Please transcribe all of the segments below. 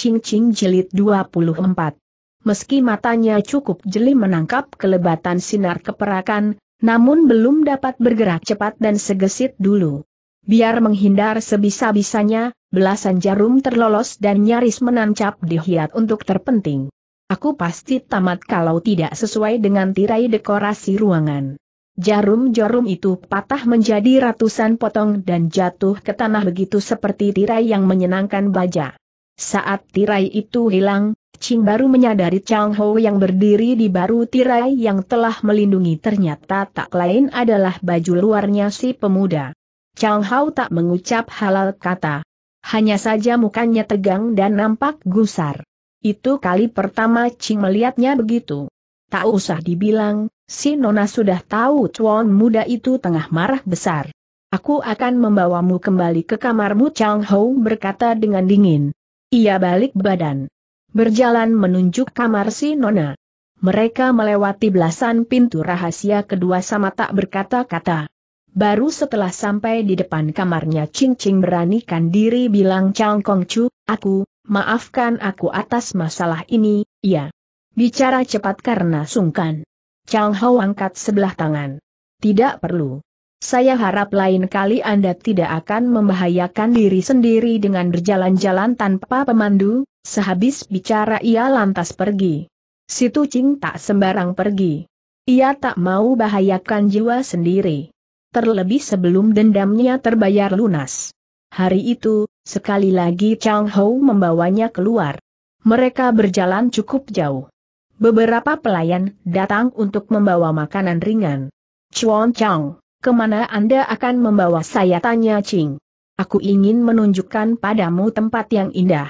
Cing Cing Jilid 24. Meski matanya cukup jeli menangkap kelebatan sinar keperakan, namun belum dapat bergerak cepat dan segesit dulu. Biar menghindar sebisa-bisanya, belasan jarum terlolos dan nyaris menancap di hiat untuk terpenting. Aku pasti tamat kalau tidak sesuai dengan tirai dekorasi ruangan. Jarum-jarum itu patah menjadi ratusan potong dan jatuh ke tanah begitu seperti tirai yang menyenangkan baja. Saat tirai itu hilang, Ching baru menyadari Chang Ho yang berdiri di baru tirai yang telah melindungi ternyata tak lain adalah baju luarnya si pemuda. Chang Ho tak mengucap halal kata. Hanya saja mukanya tegang dan nampak gusar. Itu kali pertama Ching melihatnya begitu. Tak usah dibilang, si Nona sudah tahu cuan muda itu tengah marah besar. Aku akan membawamu kembali ke kamarmu Chang Ho berkata dengan dingin. Ia balik badan. Berjalan menunjuk kamar si Nona. Mereka melewati belasan pintu rahasia kedua sama tak berkata-kata. Baru setelah sampai di depan kamarnya Ching Ching beranikan diri bilang Chang Kong Chu, aku, maafkan aku atas masalah ini, ya. Bicara cepat karena sungkan. Chang Hao angkat sebelah tangan. Tidak perlu. Saya harap lain kali Anda tidak akan membahayakan diri sendiri dengan berjalan-jalan tanpa pemandu, sehabis bicara ia lantas pergi. Si Tucing tak sembarang pergi. Ia tak mau bahayakan jiwa sendiri. Terlebih sebelum dendamnya terbayar lunas. Hari itu, sekali lagi Chang Hou membawanya keluar. Mereka berjalan cukup jauh. Beberapa pelayan datang untuk membawa makanan ringan. Chuan Chang, Kemana Anda akan membawa saya? Tanya Ching. Aku ingin menunjukkan padamu tempat yang indah.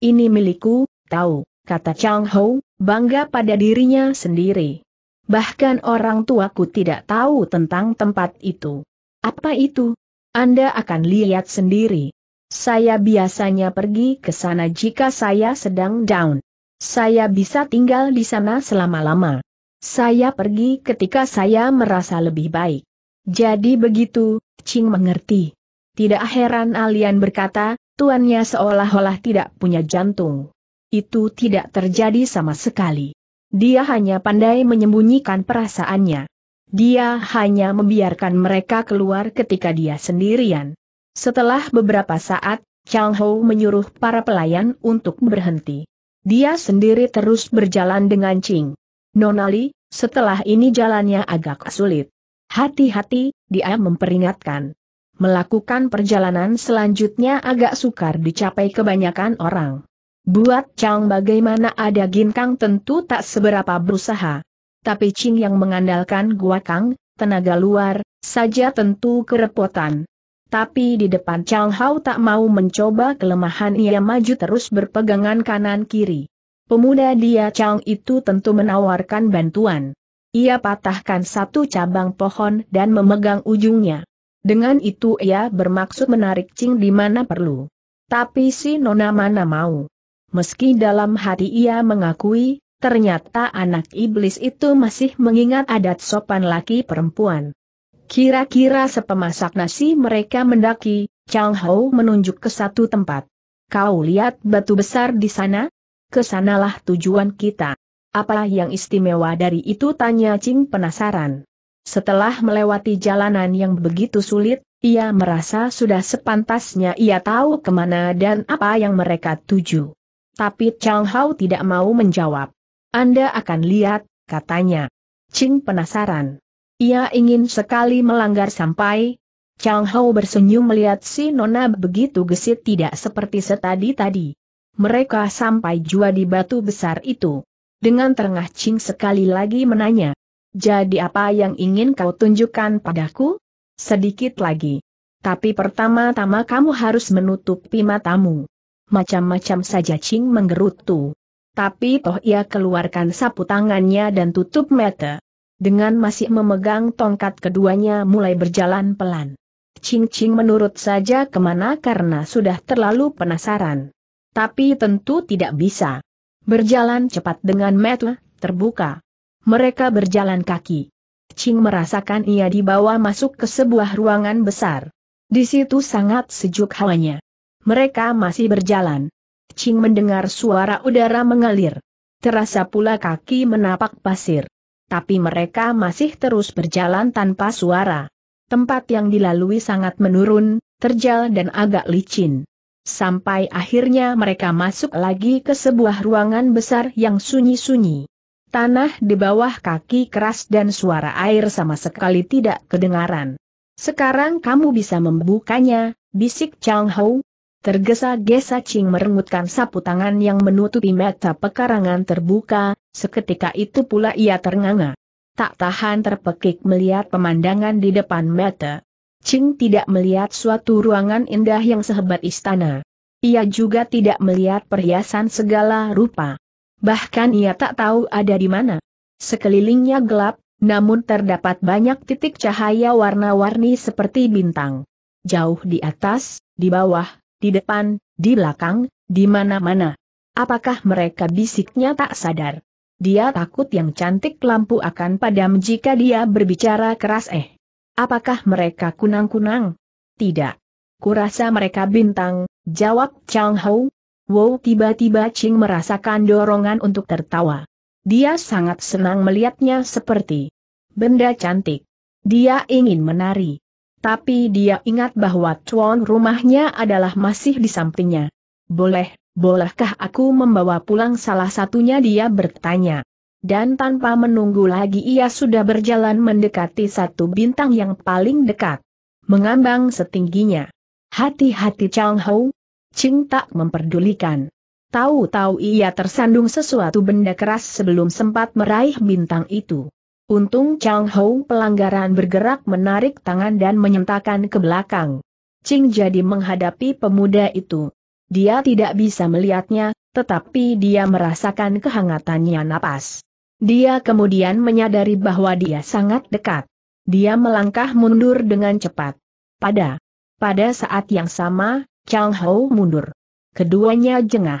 Ini milikku, tahu, kata Chang Hou, bangga pada dirinya sendiri. Bahkan orang tuaku tidak tahu tentang tempat itu. Apa itu? Anda akan lihat sendiri. Saya biasanya pergi ke sana jika saya sedang down. Saya bisa tinggal di sana selama-lama. Saya pergi ketika saya merasa lebih baik. Jadi begitu, Ching mengerti. Tidak heran Alian berkata, tuannya seolah-olah tidak punya jantung. Itu tidak terjadi sama sekali. Dia hanya pandai menyembunyikan perasaannya. Dia hanya membiarkan mereka keluar ketika dia sendirian. Setelah beberapa saat, Chang Ho menyuruh para pelayan untuk berhenti. Dia sendiri terus berjalan dengan Ching. Nonali, setelah ini jalannya agak sulit. Hati-hati, dia memperingatkan. Melakukan perjalanan selanjutnya agak sukar dicapai kebanyakan orang. Buat Chang bagaimana ada Ginkang tentu tak seberapa berusaha. Tapi Ching yang mengandalkan Gua Kang, tenaga luar, saja tentu kerepotan. Tapi di depan Chang Hao tak mau mencoba kelemahan ia maju terus berpegangan kanan-kiri. Pemuda dia Chang itu tentu menawarkan bantuan. Ia patahkan satu cabang pohon dan memegang ujungnya. Dengan itu ia bermaksud menarik Cing di mana perlu. Tapi si Nona mana mau. Meski dalam hati ia mengakui, ternyata anak iblis itu masih mengingat adat sopan laki perempuan. Kira-kira sepemasak nasi mereka mendaki, Chang Hou menunjuk ke satu tempat. Kau lihat batu besar di sana? Kesanalah tujuan kita. Apa yang istimewa dari itu tanya Cing penasaran. Setelah melewati jalanan yang begitu sulit, ia merasa sudah sepantasnya ia tahu kemana dan apa yang mereka tuju. Tapi Chang Hao tidak mau menjawab. Anda akan lihat, katanya. Cing penasaran. Ia ingin sekali melanggar sampai. Chang Hao bersenyum melihat si Nona begitu gesit tidak seperti setadi tadi. Mereka sampai jua di batu besar itu dengan terengah cing sekali lagi menanya. Jadi apa yang ingin kau tunjukkan padaku? Sedikit lagi. Tapi pertama-tama kamu harus menutupi matamu. Macam-macam saja Cing menggerutu. Tapi toh ia keluarkan sapu tangannya dan tutup mata. Dengan masih memegang tongkat keduanya mulai berjalan pelan. Ching-Ching menurut saja kemana karena sudah terlalu penasaran. Tapi tentu tidak bisa. Berjalan cepat dengan metu, terbuka. Mereka berjalan kaki. Ching merasakan ia dibawa masuk ke sebuah ruangan besar. Di situ sangat sejuk hawanya. Mereka masih berjalan. Ching mendengar suara udara mengalir. Terasa pula kaki menapak pasir. Tapi mereka masih terus berjalan tanpa suara. Tempat yang dilalui sangat menurun, terjal dan agak licin. Sampai akhirnya mereka masuk lagi ke sebuah ruangan besar yang sunyi-sunyi. Tanah di bawah kaki keras dan suara air sama sekali tidak kedengaran. Sekarang kamu bisa membukanya, bisik Chang Hou. Tergesa-gesa Ching merengutkan sapu tangan yang menutupi mata pekarangan terbuka, seketika itu pula ia ternganga. Tak tahan terpekik melihat pemandangan di depan mata. Ching tidak melihat suatu ruangan indah yang sehebat istana. Ia juga tidak melihat perhiasan segala rupa. Bahkan ia tak tahu ada di mana. Sekelilingnya gelap, namun terdapat banyak titik cahaya warna-warni seperti bintang. Jauh di atas, di bawah, di depan, di belakang, di mana-mana. Apakah mereka bisiknya tak sadar? Dia takut yang cantik lampu akan padam jika dia berbicara keras eh. Apakah mereka kunang-kunang? Tidak. Kurasa mereka bintang, jawab Chang Hou. Wow tiba-tiba Ching merasakan dorongan untuk tertawa. Dia sangat senang melihatnya seperti benda cantik. Dia ingin menari. Tapi dia ingat bahwa tuan rumahnya adalah masih di sampingnya. Boleh, bolehkah aku membawa pulang salah satunya dia bertanya dan tanpa menunggu lagi ia sudah berjalan mendekati satu bintang yang paling dekat. Mengambang setingginya. Hati-hati Chang Hou. Ching tak memperdulikan. Tahu-tahu ia tersandung sesuatu benda keras sebelum sempat meraih bintang itu. Untung Chang Hou pelanggaran bergerak menarik tangan dan menyentakan ke belakang. Ching jadi menghadapi pemuda itu. Dia tidak bisa melihatnya, tetapi dia merasakan kehangatannya napas. Dia kemudian menyadari bahwa dia sangat dekat. Dia melangkah mundur dengan cepat. Pada pada saat yang sama, Chang Ho mundur. Keduanya jengah.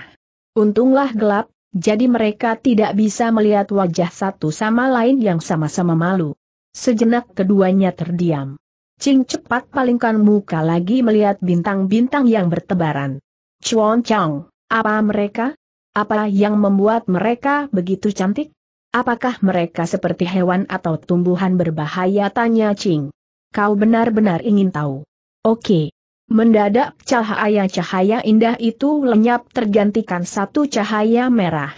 Untunglah gelap, jadi mereka tidak bisa melihat wajah satu sama lain yang sama-sama malu. Sejenak keduanya terdiam. Ching cepat palingkan muka lagi melihat bintang-bintang yang bertebaran. Chuan Chang, apa mereka? Apa yang membuat mereka begitu cantik? Apakah mereka seperti hewan atau tumbuhan berbahaya tanya Ching. Kau benar-benar ingin tahu. Oke. Mendadak cahaya-cahaya indah itu lenyap tergantikan satu cahaya merah.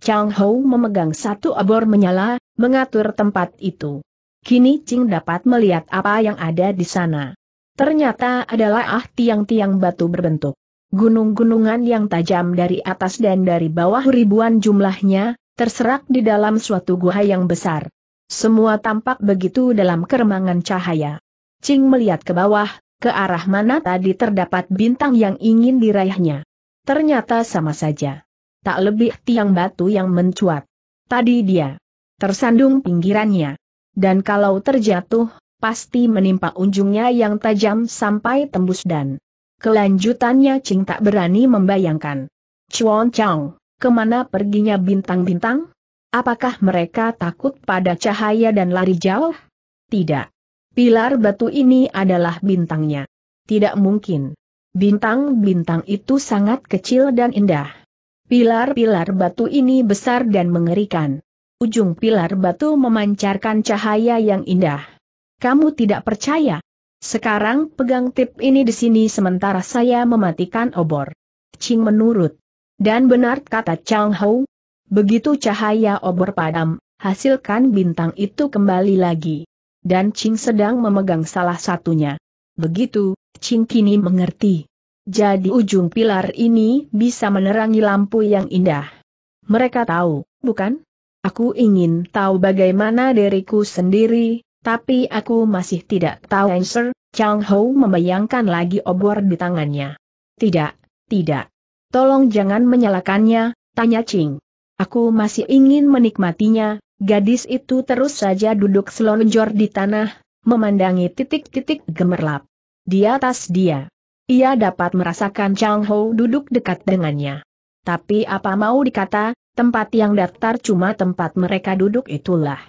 Chang Ho memegang satu obor menyala, mengatur tempat itu. Kini Ching dapat melihat apa yang ada di sana. Ternyata adalah ah tiang-tiang batu berbentuk gunung-gunungan yang tajam dari atas dan dari bawah ribuan jumlahnya, terserak di dalam suatu gua yang besar. Semua tampak begitu dalam keremangan cahaya. Ching melihat ke bawah, ke arah mana tadi terdapat bintang yang ingin diraihnya. Ternyata sama saja. Tak lebih tiang batu yang mencuat. Tadi dia tersandung pinggirannya. Dan kalau terjatuh, pasti menimpa ujungnya yang tajam sampai tembus dan kelanjutannya Ching tak berani membayangkan. Chuan Chang Kemana perginya bintang-bintang? Apakah mereka takut pada cahaya dan lari jauh? Tidak. Pilar batu ini adalah bintangnya. Tidak mungkin. Bintang-bintang itu sangat kecil dan indah. Pilar-pilar batu ini besar dan mengerikan. Ujung pilar batu memancarkan cahaya yang indah. Kamu tidak percaya? Sekarang pegang tip ini di sini sementara saya mematikan obor. Cing menurut. Dan benar kata Chang Hou, begitu cahaya obor padam, hasilkan bintang itu kembali lagi. Dan Ching sedang memegang salah satunya. Begitu, Ching kini mengerti. Jadi ujung pilar ini bisa menerangi lampu yang indah. Mereka tahu, bukan? Aku ingin tahu bagaimana diriku sendiri, tapi aku masih tidak tahu answer, Chang Hou membayangkan lagi obor di tangannya. Tidak, tidak. Tolong jangan menyalakannya, tanya Ching. Aku masih ingin menikmatinya, gadis itu terus saja duduk selonjor di tanah, memandangi titik-titik gemerlap. Di atas dia. Ia dapat merasakan Chang Ho duduk dekat dengannya. Tapi apa mau dikata, tempat yang datar cuma tempat mereka duduk itulah.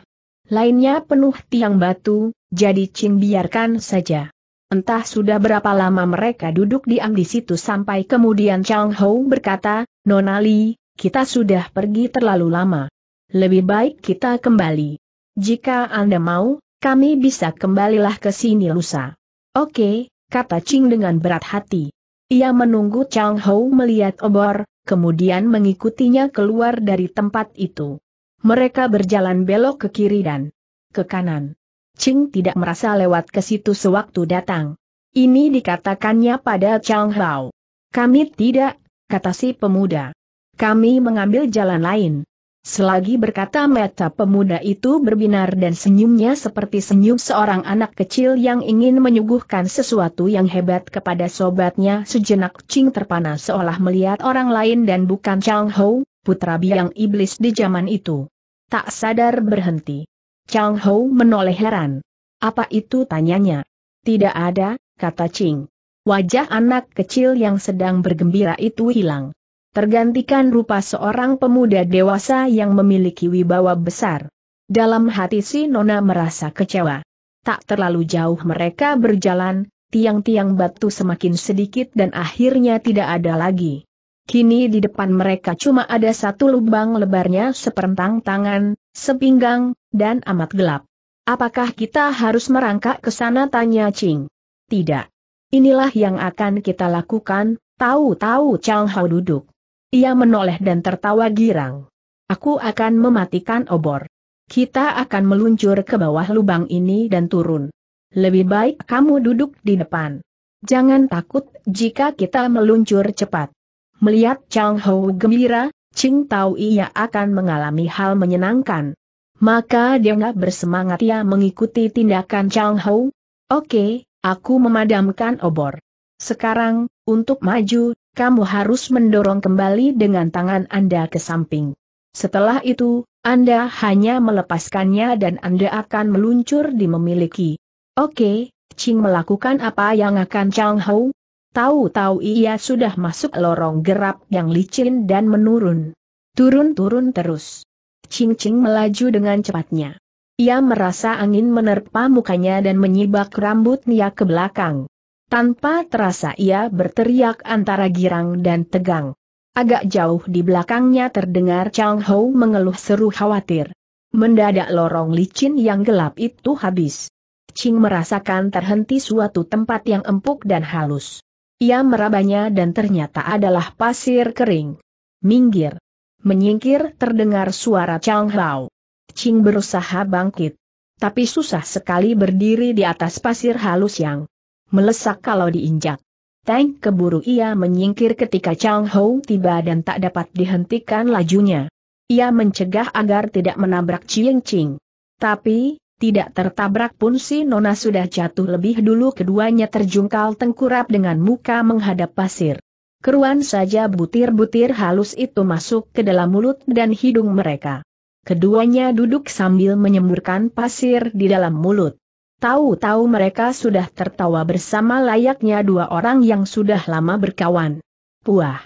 Lainnya penuh tiang batu, jadi Ching biarkan saja. Entah sudah berapa lama mereka duduk diam di situ sampai kemudian Chang Hou berkata, Nona Li, kita sudah pergi terlalu lama. Lebih baik kita kembali. Jika Anda mau, kami bisa kembalilah ke sini lusa. Oke, kata Ching dengan berat hati. Ia menunggu Chang Hou melihat obor, kemudian mengikutinya keluar dari tempat itu. Mereka berjalan belok ke kiri dan ke kanan. Ching tidak merasa lewat ke situ sewaktu datang. Ini dikatakannya pada Chang Hao. Kami tidak, kata si pemuda. Kami mengambil jalan lain. Selagi berkata mata pemuda itu berbinar dan senyumnya seperti senyum seorang anak kecil yang ingin menyuguhkan sesuatu yang hebat kepada sobatnya sejenak Ching terpana seolah melihat orang lain dan bukan Chang Hao, putra biang iblis di zaman itu. Tak sadar berhenti. Chang Ho menoleh heran. Apa itu tanyanya? Tidak ada, kata Ching. Wajah anak kecil yang sedang bergembira itu hilang. Tergantikan rupa seorang pemuda dewasa yang memiliki wibawa besar. Dalam hati si Nona merasa kecewa. Tak terlalu jauh mereka berjalan, tiang-tiang batu semakin sedikit dan akhirnya tidak ada lagi. Kini di depan mereka cuma ada satu lubang lebarnya seperentang tangan, sepinggang, dan amat gelap. Apakah kita harus merangkak ke sana tanya Ching? Tidak. Inilah yang akan kita lakukan, tahu-tahu Chang Hao duduk. Ia menoleh dan tertawa girang. Aku akan mematikan obor. Kita akan meluncur ke bawah lubang ini dan turun. Lebih baik kamu duduk di depan. Jangan takut jika kita meluncur cepat. Melihat Chang Hao gembira, Ching tahu ia akan mengalami hal menyenangkan. Maka dengan bersemangat ia mengikuti tindakan Chang Hou. Oke, aku memadamkan obor. Sekarang, untuk maju, kamu harus mendorong kembali dengan tangan Anda ke samping. Setelah itu, Anda hanya melepaskannya dan Anda akan meluncur di memiliki. Oke, Ching melakukan apa yang akan Chang Hou Tahu-tahu ia sudah masuk lorong gerap yang licin dan menurun. Turun-turun terus. Cing-cing melaju dengan cepatnya. Ia merasa angin menerpa mukanya dan menyibak rambutnya ke belakang. Tanpa terasa ia berteriak antara girang dan tegang. Agak jauh di belakangnya terdengar Chang Ho mengeluh seru khawatir. Mendadak lorong licin yang gelap itu habis. Cing merasakan terhenti suatu tempat yang empuk dan halus. Ia merabanya dan ternyata adalah pasir kering. Minggir. Menyingkir terdengar suara Chang Hao. Ching berusaha bangkit. Tapi susah sekali berdiri di atas pasir halus yang melesak kalau diinjak. Tank keburu ia menyingkir ketika Chang Hao tiba dan tak dapat dihentikan lajunya. Ia mencegah agar tidak menabrak Ching Ching. Tapi, tidak tertabrak pun si Nona sudah jatuh lebih dulu keduanya terjungkal tengkurap dengan muka menghadap pasir. Keruan saja butir-butir halus itu masuk ke dalam mulut dan hidung mereka. Keduanya duduk sambil menyemburkan pasir di dalam mulut. Tahu-tahu mereka sudah tertawa bersama layaknya dua orang yang sudah lama berkawan. Puah!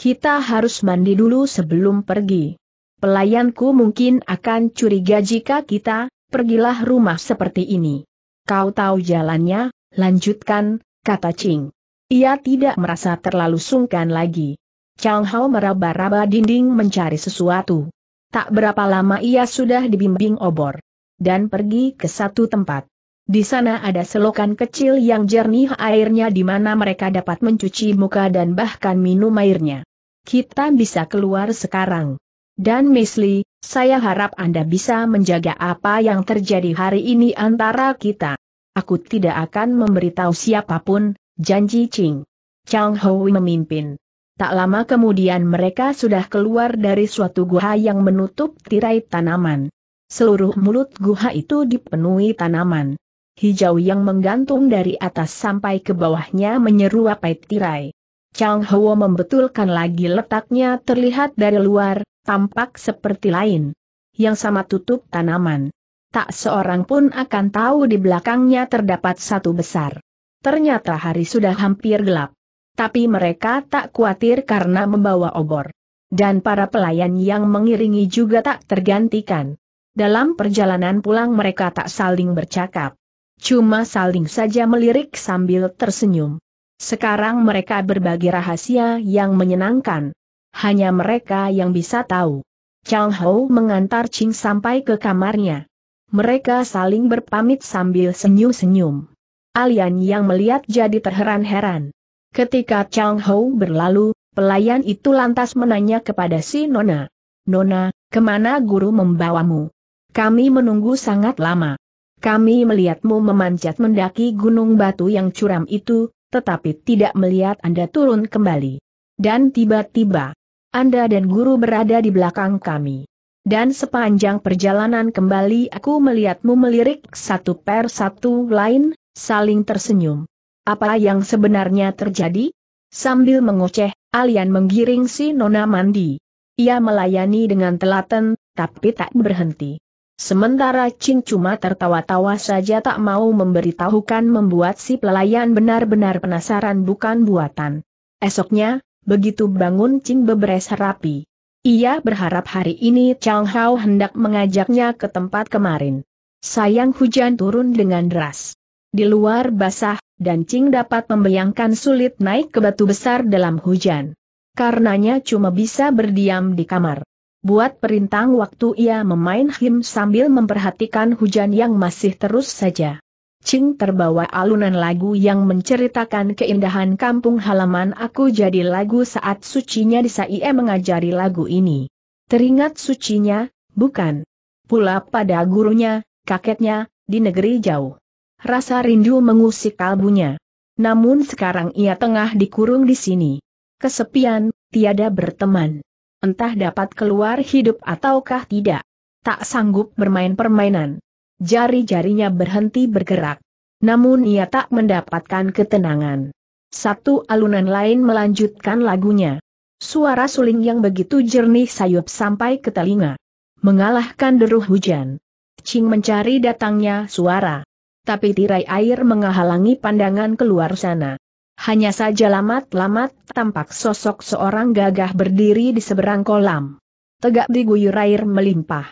Kita harus mandi dulu sebelum pergi. Pelayanku mungkin akan curiga jika kita, pergilah rumah seperti ini. Kau tahu jalannya, lanjutkan, kata Ching. Ia tidak merasa terlalu sungkan lagi. Chang Hao meraba-raba dinding mencari sesuatu. Tak berapa lama ia sudah dibimbing obor. Dan pergi ke satu tempat. Di sana ada selokan kecil yang jernih airnya di mana mereka dapat mencuci muka dan bahkan minum airnya. Kita bisa keluar sekarang. Dan Miss Lee, saya harap Anda bisa menjaga apa yang terjadi hari ini antara kita. Aku tidak akan memberitahu siapapun, janji Ching. Chang Hui memimpin. Tak lama kemudian mereka sudah keluar dari suatu guha yang menutup tirai tanaman. Seluruh mulut guha itu dipenuhi tanaman. Hijau yang menggantung dari atas sampai ke bawahnya menyeruapai tirai. Chang Hwo membetulkan lagi letaknya terlihat dari luar, tampak seperti lain. Yang sama tutup tanaman. Tak seorang pun akan tahu di belakangnya terdapat satu besar. Ternyata hari sudah hampir gelap. Tapi mereka tak khawatir karena membawa obor. Dan para pelayan yang mengiringi juga tak tergantikan. Dalam perjalanan pulang mereka tak saling bercakap. Cuma saling saja melirik sambil tersenyum. Sekarang mereka berbagi rahasia yang menyenangkan. Hanya mereka yang bisa tahu. Chang Hou mengantar Ching sampai ke kamarnya. Mereka saling berpamit sambil senyum-senyum. Alian yang melihat jadi terheran-heran. Ketika Chang Hou berlalu, pelayan itu lantas menanya kepada si Nona. Nona, kemana guru membawamu? Kami menunggu sangat lama. Kami melihatmu memanjat mendaki gunung batu yang curam itu, tetapi tidak melihat Anda turun kembali. Dan tiba-tiba, anda dan guru berada di belakang kami. Dan sepanjang perjalanan kembali aku melihatmu melirik satu per satu lain, saling tersenyum. Apa yang sebenarnya terjadi? Sambil mengoceh, Alian menggiring si Nona mandi. Ia melayani dengan telaten, tapi tak berhenti. Sementara Cing cuma tertawa-tawa saja tak mau memberitahukan membuat si pelayan benar-benar penasaran bukan buatan. Esoknya, Begitu bangun Ching beberes rapi. Ia berharap hari ini Chang Hao hendak mengajaknya ke tempat kemarin. Sayang hujan turun dengan deras. Di luar basah, dan Ching dapat membayangkan sulit naik ke batu besar dalam hujan. Karenanya cuma bisa berdiam di kamar. Buat perintang waktu ia memain him sambil memperhatikan hujan yang masih terus saja Cing terbawa alunan lagu yang menceritakan keindahan kampung halaman aku jadi lagu saat sucinya di Saie mengajari lagu ini. Teringat sucinya, bukan. Pula pada gurunya, kakeknya, di negeri jauh. Rasa rindu mengusik kalbunya. Namun sekarang ia tengah dikurung di sini. Kesepian, tiada berteman. Entah dapat keluar hidup ataukah tidak. Tak sanggup bermain permainan jari-jarinya berhenti bergerak. Namun ia tak mendapatkan ketenangan. Satu alunan lain melanjutkan lagunya. Suara suling yang begitu jernih sayup sampai ke telinga. Mengalahkan deru hujan. Cing mencari datangnya suara. Tapi tirai air menghalangi pandangan keluar sana. Hanya saja lamat-lamat tampak sosok seorang gagah berdiri di seberang kolam. Tegak diguyur air melimpah.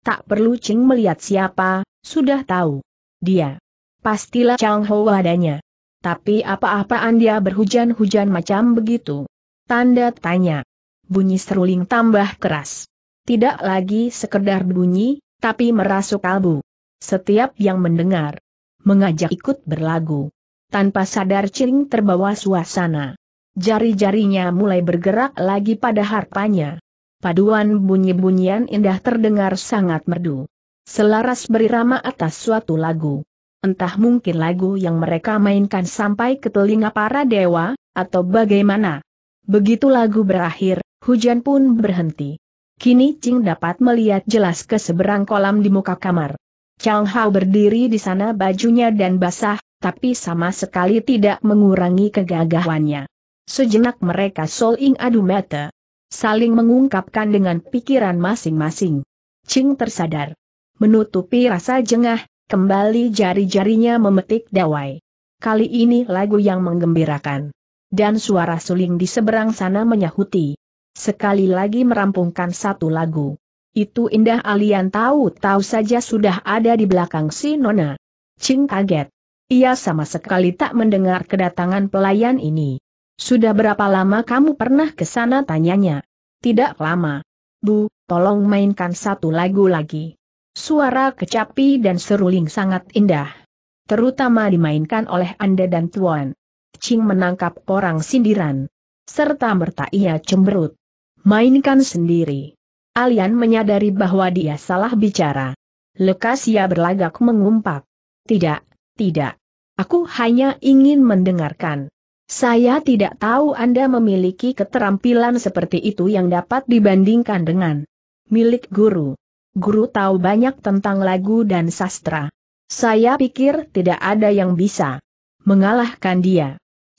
Tak perlu Cing melihat siapa, sudah tahu. Dia. Pastilah Chang Ho adanya. Tapi apa-apaan dia berhujan-hujan macam begitu? Tanda tanya. Bunyi seruling tambah keras. Tidak lagi sekedar bunyi, tapi merasuk kalbu. Setiap yang mendengar, mengajak ikut berlagu. Tanpa sadar Ciring terbawa suasana. Jari-jarinya mulai bergerak lagi pada harpanya. Paduan bunyi-bunyian indah terdengar sangat merdu selaras berirama atas suatu lagu. Entah mungkin lagu yang mereka mainkan sampai ke telinga para dewa, atau bagaimana. Begitu lagu berakhir, hujan pun berhenti. Kini Ching dapat melihat jelas ke seberang kolam di muka kamar. Chang Hao berdiri di sana bajunya dan basah, tapi sama sekali tidak mengurangi kegagahannya. Sejenak mereka soling adu mata. Saling mengungkapkan dengan pikiran masing-masing. Ching tersadar. Menutupi rasa jengah, kembali jari-jarinya memetik dawai. Kali ini lagu yang menggembirakan. Dan suara suling di seberang sana menyahuti. Sekali lagi merampungkan satu lagu. Itu indah alian tahu-tahu saja sudah ada di belakang si Nona. Cing kaget. Ia sama sekali tak mendengar kedatangan pelayan ini. Sudah berapa lama kamu pernah ke sana tanyanya? Tidak lama. Bu, tolong mainkan satu lagu lagi. Suara kecapi dan seruling sangat indah. Terutama dimainkan oleh Anda dan Tuan. Cing menangkap orang sindiran. Serta merta ia cemberut. Mainkan sendiri. Alian menyadari bahwa dia salah bicara. Lekas ia berlagak mengumpat. Tidak, tidak. Aku hanya ingin mendengarkan. Saya tidak tahu Anda memiliki keterampilan seperti itu yang dapat dibandingkan dengan milik guru guru tahu banyak tentang lagu dan sastra. Saya pikir tidak ada yang bisa mengalahkan dia.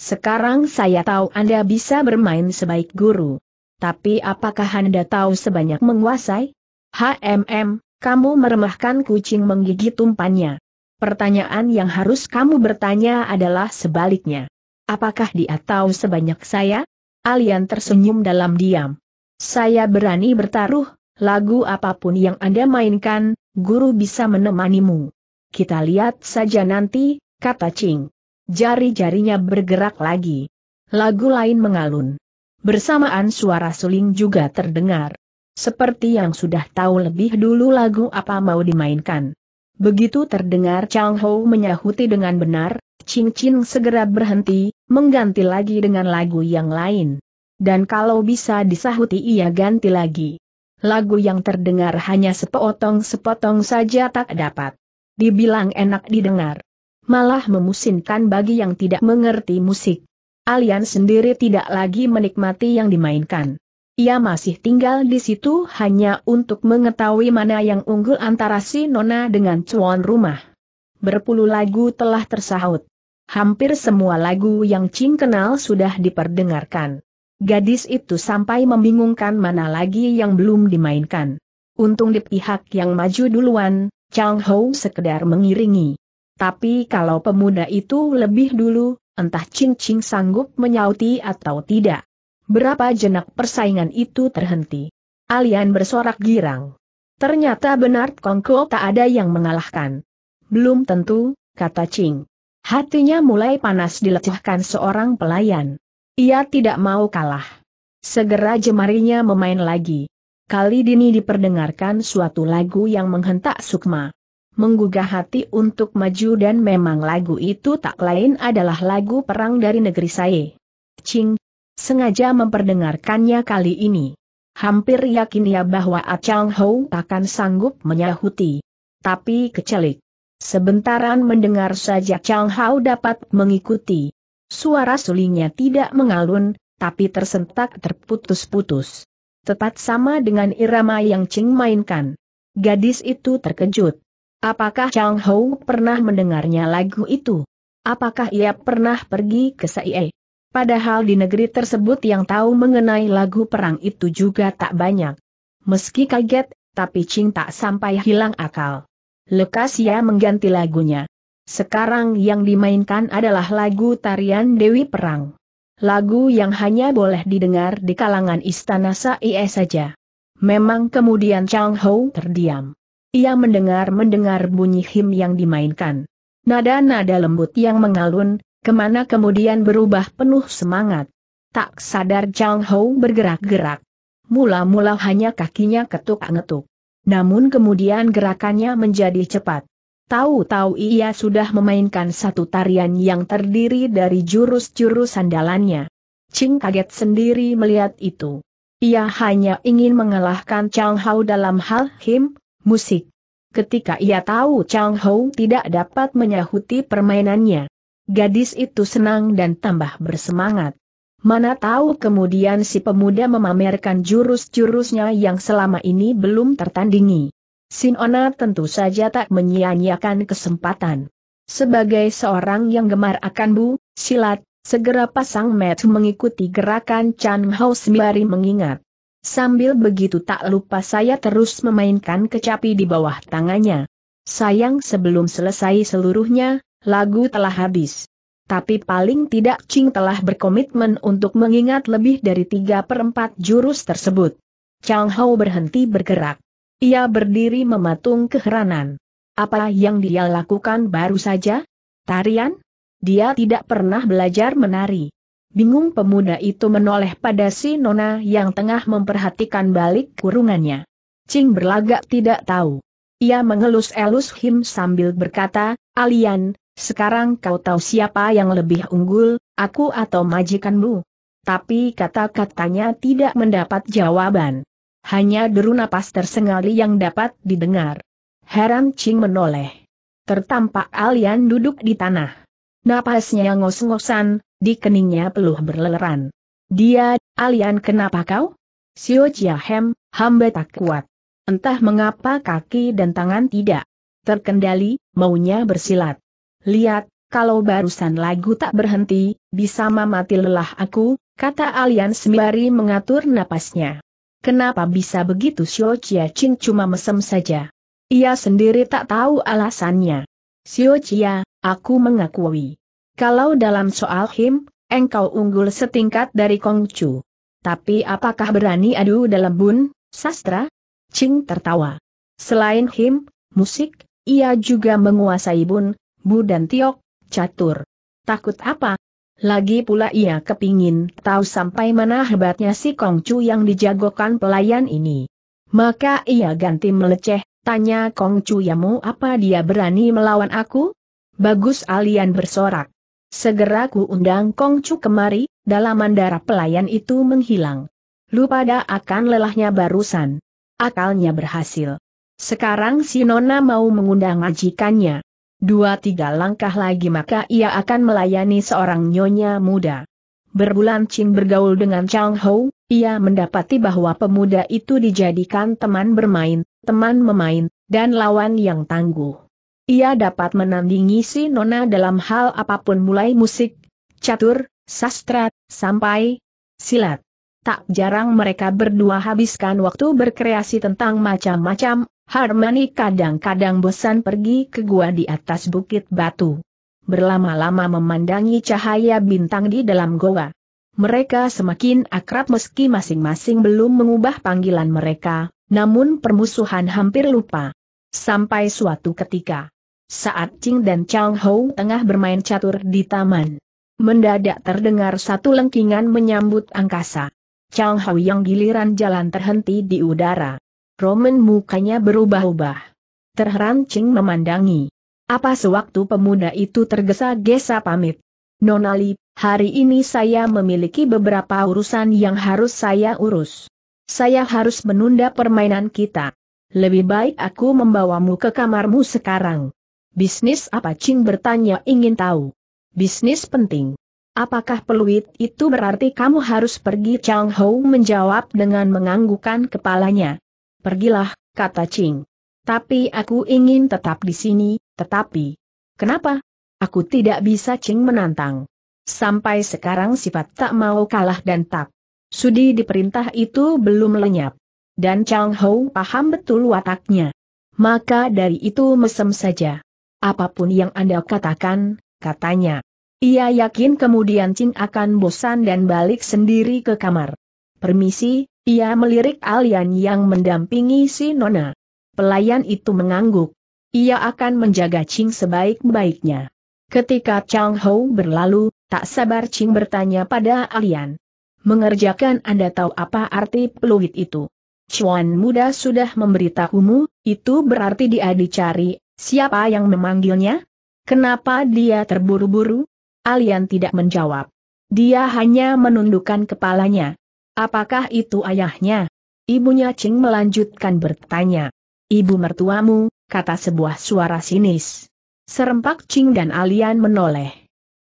Sekarang saya tahu Anda bisa bermain sebaik guru. Tapi apakah Anda tahu sebanyak menguasai? HMM, kamu meremahkan kucing menggigit umpannya. Pertanyaan yang harus kamu bertanya adalah sebaliknya. Apakah dia tahu sebanyak saya? Alian tersenyum dalam diam. Saya berani bertaruh, lagu apapun yang Anda mainkan, guru bisa menemanimu. Kita lihat saja nanti, kata Ching. Jari-jarinya bergerak lagi. Lagu lain mengalun. Bersamaan suara suling juga terdengar. Seperti yang sudah tahu lebih dulu lagu apa mau dimainkan. Begitu terdengar Chang Ho menyahuti dengan benar, Ching Ching segera berhenti, mengganti lagi dengan lagu yang lain. Dan kalau bisa disahuti ia ganti lagi lagu yang terdengar hanya sepotong-sepotong saja tak dapat. Dibilang enak didengar. Malah memusinkan bagi yang tidak mengerti musik. Alian sendiri tidak lagi menikmati yang dimainkan. Ia masih tinggal di situ hanya untuk mengetahui mana yang unggul antara si Nona dengan cuan rumah. Berpuluh lagu telah tersahut, Hampir semua lagu yang Cing kenal sudah diperdengarkan. Gadis itu sampai membingungkan mana lagi yang belum dimainkan. Untung di pihak yang maju duluan, Chang Ho sekedar mengiringi. Tapi kalau pemuda itu lebih dulu, entah Ching Ching sanggup menyauti atau tidak. Berapa jenak persaingan itu terhenti. Alian bersorak girang. Ternyata benar Kongko tak ada yang mengalahkan. Belum tentu, kata Ching. Hatinya mulai panas dilecehkan seorang pelayan. Ia tidak mau kalah. Segera jemarinya memain lagi. Kali dini diperdengarkan suatu lagu yang menghentak sukma. Menggugah hati untuk maju dan memang lagu itu tak lain adalah lagu perang dari negeri saya. Ching, sengaja memperdengarkannya kali ini. Hampir yakin ia bahwa A Chang Hou akan sanggup menyahuti. Tapi kecelik. Sebentaran mendengar saja Chang Hao dapat mengikuti. Suara sulingnya tidak mengalun, tapi tersentak terputus-putus. Tepat sama dengan irama yang Ching mainkan. Gadis itu terkejut. Apakah Chang Hou pernah mendengarnya lagu itu? Apakah ia pernah pergi ke Saie? Padahal di negeri tersebut yang tahu mengenai lagu perang itu juga tak banyak. Meski kaget, tapi Ching tak sampai hilang akal. Lekas ia mengganti lagunya. Sekarang yang dimainkan adalah lagu tarian Dewi Perang. Lagu yang hanya boleh didengar di kalangan istana Saie saja. Memang kemudian Chang Ho terdiam. Ia mendengar-mendengar bunyi him yang dimainkan. Nada-nada lembut yang mengalun, kemana kemudian berubah penuh semangat. Tak sadar Chang Ho bergerak-gerak. Mula-mula hanya kakinya ketuk-ngetuk. Namun kemudian gerakannya menjadi cepat. Tahu-tahu ia sudah memainkan satu tarian yang terdiri dari jurus-jurus sandalannya. Ching kaget sendiri melihat itu. Ia hanya ingin mengalahkan Chang Hao dalam hal him, musik. Ketika ia tahu Chang Hao tidak dapat menyahuti permainannya. Gadis itu senang dan tambah bersemangat. Mana tahu kemudian si pemuda memamerkan jurus-jurusnya yang selama ini belum tertandingi. Sinona tentu saja tak menyia-nyiakan kesempatan. Sebagai seorang yang gemar akan bu, silat, segera pasang metu mengikuti gerakan Chan Hao sembari mengingat. Sambil begitu tak lupa saya terus memainkan kecapi di bawah tangannya. Sayang sebelum selesai seluruhnya, lagu telah habis. Tapi paling tidak Ching telah berkomitmen untuk mengingat lebih dari tiga perempat jurus tersebut. Chang Hao berhenti bergerak. Ia berdiri mematung keheranan. Apa yang dia lakukan baru saja? Tarian? Dia tidak pernah belajar menari. Bingung pemuda itu menoleh pada si Nona yang tengah memperhatikan balik kurungannya. Cing berlagak tidak tahu. Ia mengelus-elus Him sambil berkata, Alian, sekarang kau tahu siapa yang lebih unggul, aku atau majikanmu. Tapi kata-katanya tidak mendapat jawaban. Hanya deru napas tersengali yang dapat didengar. Heran Ching menoleh. Tertampak Alian duduk di tanah. Napasnya ngos-ngosan, di keningnya peluh berleleran. Dia, Alian kenapa kau? Sio Chiahem, hamba tak kuat. Entah mengapa kaki dan tangan tidak terkendali, maunya bersilat. Lihat, kalau barusan lagu tak berhenti, bisa mati lelah aku, kata Alian sembari mengatur napasnya. Kenapa bisa begitu Xiao Chia cuma mesem saja? Ia sendiri tak tahu alasannya. Xiao Chia, aku mengakui. Kalau dalam soal him, engkau unggul setingkat dari Kong Chu. Tapi apakah berani adu dalam bun, sastra? Ching tertawa. Selain him, musik, ia juga menguasai bun, bu dan tiok, catur. Takut apa, lagi pula ia kepingin tahu sampai mana hebatnya si Kongcu yang dijagokan pelayan ini. Maka ia ganti meleceh, tanya Kongcu Yamu apa dia berani melawan aku? Bagus Alian bersorak. Segera ku undang Kongcu kemari, Dalam darah pelayan itu menghilang. Lu pada akan lelahnya barusan. Akalnya berhasil. Sekarang si Nona mau mengundang majikannya. Dua-tiga langkah lagi maka ia akan melayani seorang nyonya muda. Berbulan Cing bergaul dengan Chang Ho, ia mendapati bahwa pemuda itu dijadikan teman bermain, teman memain, dan lawan yang tangguh. Ia dapat menandingi si Nona dalam hal apapun mulai musik, catur, sastra, sampai silat. Tak jarang mereka berdua habiskan waktu berkreasi tentang macam-macam Harmani kadang-kadang bosan pergi ke gua di atas bukit batu. Berlama-lama memandangi cahaya bintang di dalam goa. Mereka semakin akrab meski masing-masing belum mengubah panggilan mereka, namun permusuhan hampir lupa. Sampai suatu ketika, saat Ching dan Chang Hou tengah bermain catur di taman. Mendadak terdengar satu lengkingan menyambut angkasa. Chang Hou yang giliran jalan terhenti di udara. Roman mukanya berubah-ubah. terheran Ching memandangi. Apa sewaktu pemuda itu tergesa-gesa pamit. Nonali, hari ini saya memiliki beberapa urusan yang harus saya urus. Saya harus menunda permainan kita. Lebih baik aku membawamu ke kamarmu sekarang. Bisnis apa Ching bertanya ingin tahu. Bisnis penting. Apakah peluit itu berarti kamu harus pergi Chang Hou menjawab dengan menganggukan kepalanya. Pergilah, kata Ching. Tapi aku ingin tetap di sini, tetapi... Kenapa? Aku tidak bisa Ching menantang. Sampai sekarang sifat tak mau kalah dan tak. Sudi diperintah itu belum lenyap. Dan Chang Hou paham betul wataknya. Maka dari itu mesem saja. Apapun yang Anda katakan, katanya. Ia yakin kemudian Ching akan bosan dan balik sendiri ke kamar. Permisi, ia melirik Alian yang mendampingi si Nona. Pelayan itu mengangguk. Ia akan menjaga Ching sebaik-baiknya. Ketika Chang Ho berlalu, tak sabar Ching bertanya pada Alian. Mengerjakan Anda tahu apa arti peluit itu? Chuan muda sudah memberitahumu, itu berarti dia dicari, siapa yang memanggilnya? Kenapa dia terburu-buru? Alian tidak menjawab. Dia hanya menundukkan kepalanya. Apakah itu ayahnya? Ibunya Ching melanjutkan bertanya. Ibu mertuamu, kata sebuah suara sinis. Serempak Ching dan Alian menoleh.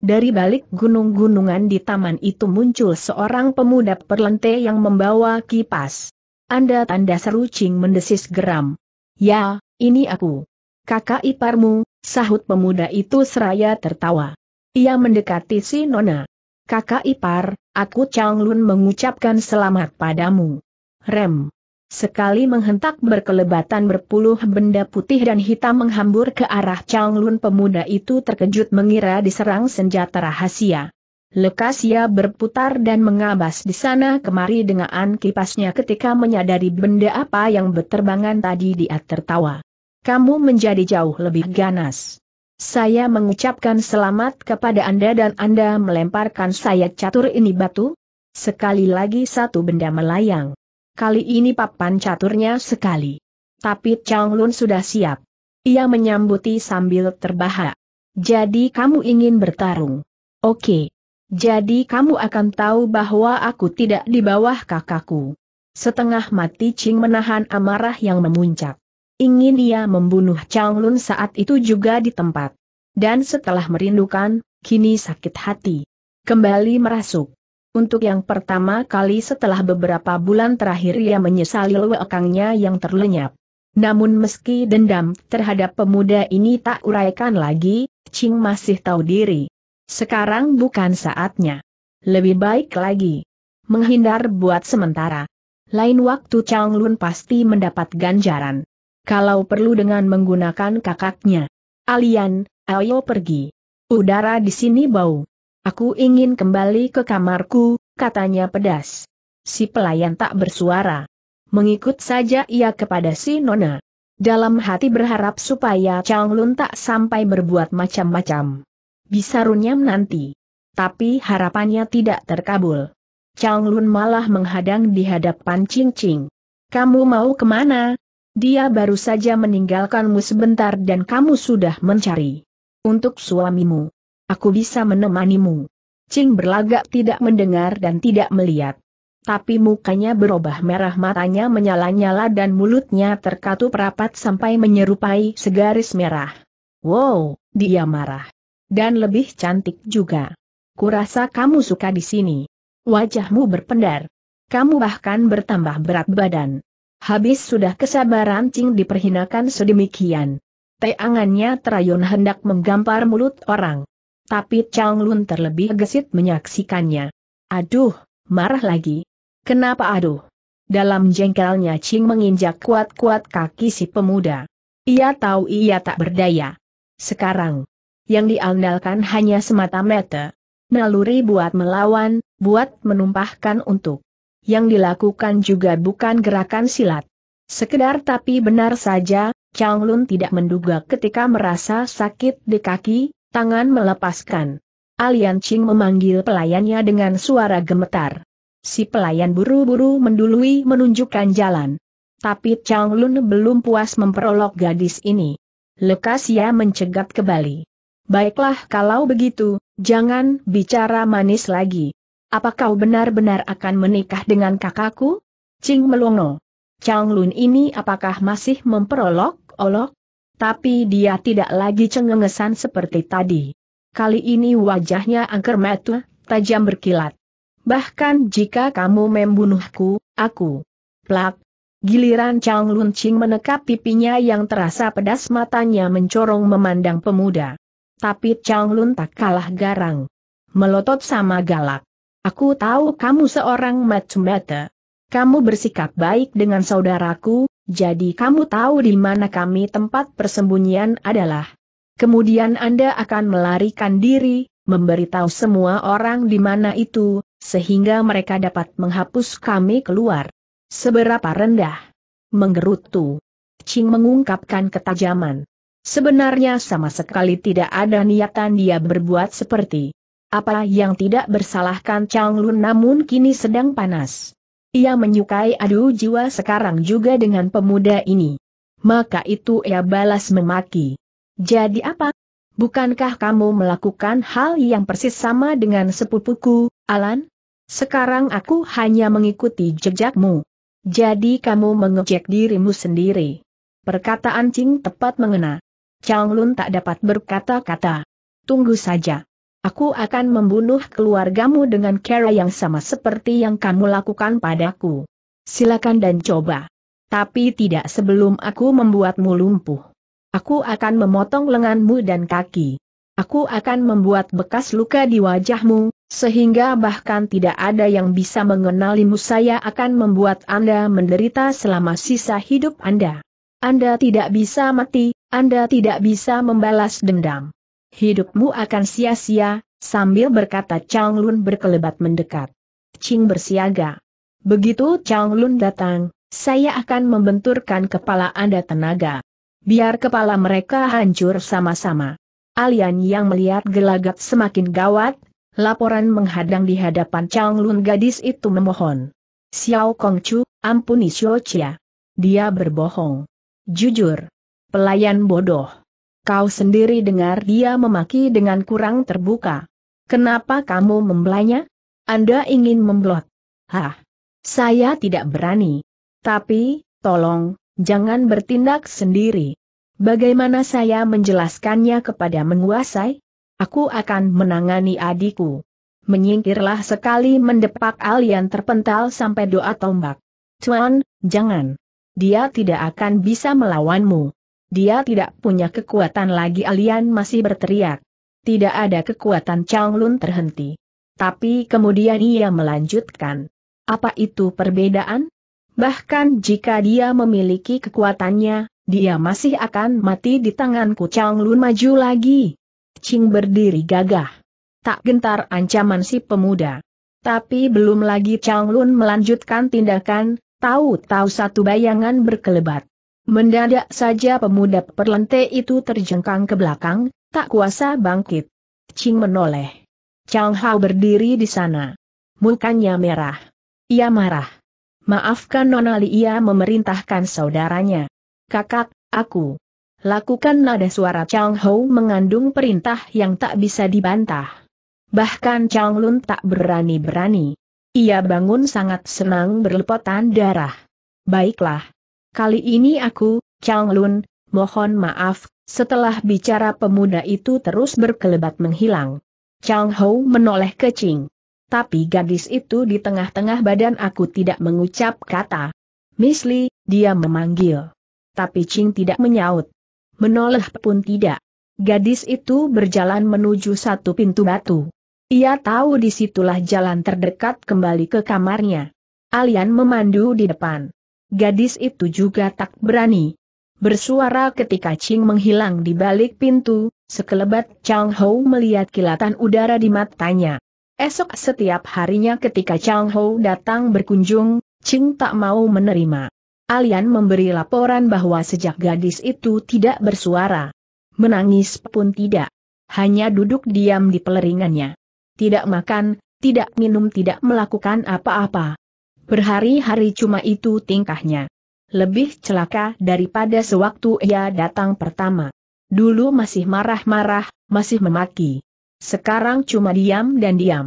Dari balik gunung-gunungan di taman itu muncul seorang pemuda perlente yang membawa kipas. Anda tanda seru Ching mendesis geram. Ya, ini aku. Kakak iparmu, sahut pemuda itu seraya tertawa. Ia mendekati si Nona kakak ipar, aku Chang Lun mengucapkan selamat padamu. Rem. Sekali menghentak berkelebatan berpuluh benda putih dan hitam menghambur ke arah Chang Lun pemuda itu terkejut mengira diserang senjata rahasia. Lekas ia berputar dan mengabas di sana kemari dengan kipasnya ketika menyadari benda apa yang berterbangan tadi dia tertawa. Kamu menjadi jauh lebih ganas. Saya mengucapkan selamat kepada Anda dan Anda melemparkan saya catur ini batu? Sekali lagi satu benda melayang. Kali ini papan caturnya sekali. Tapi Chang Lun sudah siap. Ia menyambuti sambil terbahak. Jadi kamu ingin bertarung? Oke. Jadi kamu akan tahu bahwa aku tidak di bawah kakakku. Setengah mati Ching menahan amarah yang memuncak ingin ia membunuh Chang Lun saat itu juga di tempat. Dan setelah merindukan, kini sakit hati. Kembali merasuk. Untuk yang pertama kali setelah beberapa bulan terakhir ia menyesali lewekangnya yang terlenyap. Namun meski dendam terhadap pemuda ini tak uraikan lagi, Ching masih tahu diri. Sekarang bukan saatnya. Lebih baik lagi. Menghindar buat sementara. Lain waktu Chang Lun pasti mendapat ganjaran kalau perlu dengan menggunakan kakaknya. Alian, ayo pergi. Udara di sini bau. Aku ingin kembali ke kamarku, katanya pedas. Si pelayan tak bersuara. Mengikut saja ia kepada si Nona. Dalam hati berharap supaya Chang Lun tak sampai berbuat macam-macam. Bisa runyam nanti. Tapi harapannya tidak terkabul. Chang Lun malah menghadang di hadapan Cing Cing. Kamu mau kemana, dia baru saja meninggalkanmu sebentar dan kamu sudah mencari. Untuk suamimu. Aku bisa menemanimu. Cing berlagak tidak mendengar dan tidak melihat. Tapi mukanya berubah merah matanya menyala-nyala dan mulutnya terkatup rapat sampai menyerupai segaris merah. Wow, dia marah. Dan lebih cantik juga. Kurasa kamu suka di sini. Wajahmu berpendar. Kamu bahkan bertambah berat badan. Habis sudah kesabaran Cing diperhinakan sedemikian. Teangannya terayun hendak menggampar mulut orang. Tapi Chang Lun terlebih gesit menyaksikannya. Aduh, marah lagi. Kenapa aduh? Dalam jengkelnya Cing menginjak kuat-kuat kaki si pemuda. Ia tahu ia tak berdaya. Sekarang, yang diandalkan hanya semata mata. Naluri buat melawan, buat menumpahkan untuk yang dilakukan juga bukan gerakan silat. Sekedar tapi benar saja, Chang Lun tidak menduga ketika merasa sakit di kaki, tangan melepaskan. Alian Ching memanggil pelayannya dengan suara gemetar. Si pelayan buru-buru mendului menunjukkan jalan. Tapi Chang Lun belum puas memperolok gadis ini. Lekas ia mencegat kembali. Baiklah kalau begitu, jangan bicara manis lagi. Apa kau benar-benar akan menikah dengan kakakku? Ching melongo. Chang Lun ini apakah masih memperolok-olok? Tapi dia tidak lagi cengengesan seperti tadi. Kali ini wajahnya angker metu, tajam berkilat. Bahkan jika kamu membunuhku, aku. Plak. Giliran Chang Lun Ching menekap pipinya yang terasa pedas matanya mencorong memandang pemuda. Tapi Chang Lun tak kalah garang. Melotot sama galak. Aku tahu kamu seorang macam mata Kamu bersikap baik dengan saudaraku, jadi kamu tahu di mana kami tempat persembunyian adalah. Kemudian Anda akan melarikan diri, memberitahu semua orang di mana itu, sehingga mereka dapat menghapus kami keluar. Seberapa rendah? Menggerutu. Ching mengungkapkan ketajaman. Sebenarnya sama sekali tidak ada niatan dia berbuat seperti apa yang tidak bersalahkan Chang Lun namun kini sedang panas. Ia menyukai adu jiwa sekarang juga dengan pemuda ini. Maka itu ia balas memaki. Jadi apa? Bukankah kamu melakukan hal yang persis sama dengan sepupuku, Alan? Sekarang aku hanya mengikuti jejakmu. Jadi kamu mengejek dirimu sendiri. Perkataan Ching tepat mengena. Chang Lun tak dapat berkata-kata. Tunggu saja. Aku akan membunuh keluargamu dengan cara yang sama seperti yang kamu lakukan padaku. Silakan dan coba. Tapi tidak sebelum aku membuatmu lumpuh. Aku akan memotong lenganmu dan kaki. Aku akan membuat bekas luka di wajahmu, sehingga bahkan tidak ada yang bisa mengenalimu saya akan membuat Anda menderita selama sisa hidup Anda. Anda tidak bisa mati, Anda tidak bisa membalas dendam hidupmu akan sia-sia, sambil berkata Chang Lun berkelebat mendekat. Cing bersiaga. Begitu Chang Lun datang, saya akan membenturkan kepala Anda tenaga. Biar kepala mereka hancur sama-sama. Alian yang melihat gelagat semakin gawat, laporan menghadang di hadapan Chang Lun gadis itu memohon. Xiao Kong Chu, ampuni Xiao Chia. Dia berbohong. Jujur. Pelayan bodoh. Kau sendiri dengar dia memaki dengan kurang terbuka. Kenapa kamu membelanya? Anda ingin memblot? Hah? Saya tidak berani. Tapi, tolong, jangan bertindak sendiri. Bagaimana saya menjelaskannya kepada menguasai? Aku akan menangani adikku. Menyingkirlah sekali mendepak Alian terpental sampai doa tombak. Cuan, jangan. Dia tidak akan bisa melawanmu. Dia tidak punya kekuatan lagi Alian masih berteriak. Tidak ada kekuatan Chang Lun terhenti. Tapi kemudian ia melanjutkan. Apa itu perbedaan? Bahkan jika dia memiliki kekuatannya, dia masih akan mati di tanganku Chang Lun maju lagi. Ching berdiri gagah. Tak gentar ancaman si pemuda. Tapi belum lagi Chang Lun melanjutkan tindakan, tahu-tahu satu bayangan berkelebat. Mendadak saja pemuda perlente itu terjengkang ke belakang, tak kuasa bangkit. Cing menoleh. Chang Hao berdiri di sana. Mukanya merah. Ia marah. Maafkan Nonali ia memerintahkan saudaranya. Kakak, aku. Lakukan nada suara Chang Hao mengandung perintah yang tak bisa dibantah. Bahkan Chang Lun tak berani-berani. Ia bangun sangat senang berlepotan darah. Baiklah. Kali ini aku, Chang Lun, mohon maaf, setelah bicara pemuda itu terus berkelebat menghilang. Chang Hou menoleh ke Ching. Tapi gadis itu di tengah-tengah badan aku tidak mengucap kata. Miss Li, dia memanggil. Tapi Ching tidak menyaut. Menoleh pun tidak. Gadis itu berjalan menuju satu pintu batu. Ia tahu disitulah jalan terdekat kembali ke kamarnya. Alian memandu di depan. Gadis itu juga tak berani. Bersuara ketika Ching menghilang di balik pintu, sekelebat Chang Ho melihat kilatan udara di matanya. Esok setiap harinya ketika Chang Ho datang berkunjung, Ching tak mau menerima. Alian memberi laporan bahwa sejak gadis itu tidak bersuara. Menangis pun tidak. Hanya duduk diam di peleringannya. Tidak makan, tidak minum tidak melakukan apa-apa. Berhari-hari cuma itu tingkahnya. Lebih celaka daripada sewaktu ia datang pertama. Dulu masih marah-marah, masih memaki. Sekarang cuma diam dan diam.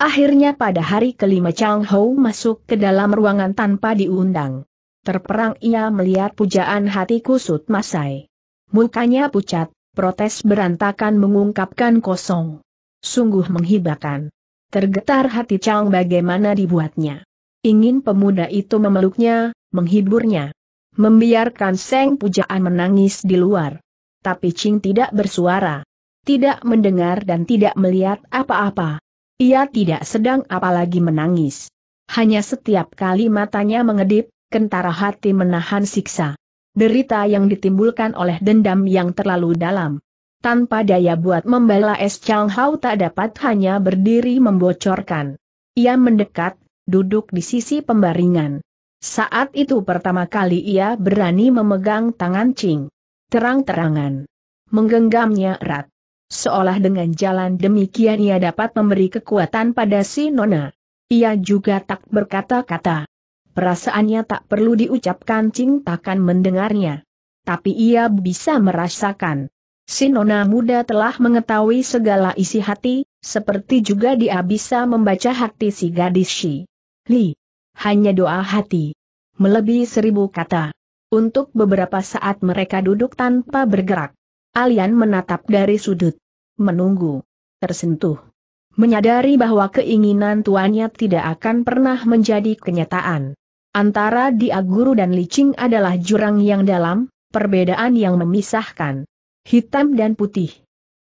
Akhirnya pada hari kelima Chang Hou masuk ke dalam ruangan tanpa diundang. Terperang ia melihat pujaan hati kusut Masai. Mukanya pucat, protes berantakan mengungkapkan kosong. Sungguh menghibahkan. Tergetar hati Chang bagaimana dibuatnya ingin pemuda itu memeluknya, menghiburnya. Membiarkan Seng Pujaan menangis di luar. Tapi Ching tidak bersuara. Tidak mendengar dan tidak melihat apa-apa. Ia tidak sedang apalagi menangis. Hanya setiap kali matanya mengedip, kentara hati menahan siksa. Derita yang ditimbulkan oleh dendam yang terlalu dalam. Tanpa daya buat membela Es Chang Hao tak dapat hanya berdiri membocorkan. Ia mendekat, duduk di sisi pembaringan. Saat itu pertama kali ia berani memegang tangan Ching. Terang-terangan. Menggenggamnya erat. Seolah dengan jalan demikian ia dapat memberi kekuatan pada si Nona. Ia juga tak berkata-kata. Perasaannya tak perlu diucapkan Ching takkan mendengarnya. Tapi ia bisa merasakan. Si Nona muda telah mengetahui segala isi hati, seperti juga dia bisa membaca hati si gadis Shi. Li. Hanya doa hati. Melebihi seribu kata. Untuk beberapa saat mereka duduk tanpa bergerak. Alian menatap dari sudut. Menunggu. Tersentuh. Menyadari bahwa keinginan tuannya tidak akan pernah menjadi kenyataan. Antara Dia Guru dan Licing adalah jurang yang dalam, perbedaan yang memisahkan. Hitam dan putih.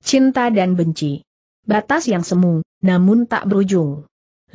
Cinta dan benci. Batas yang semu, namun tak berujung.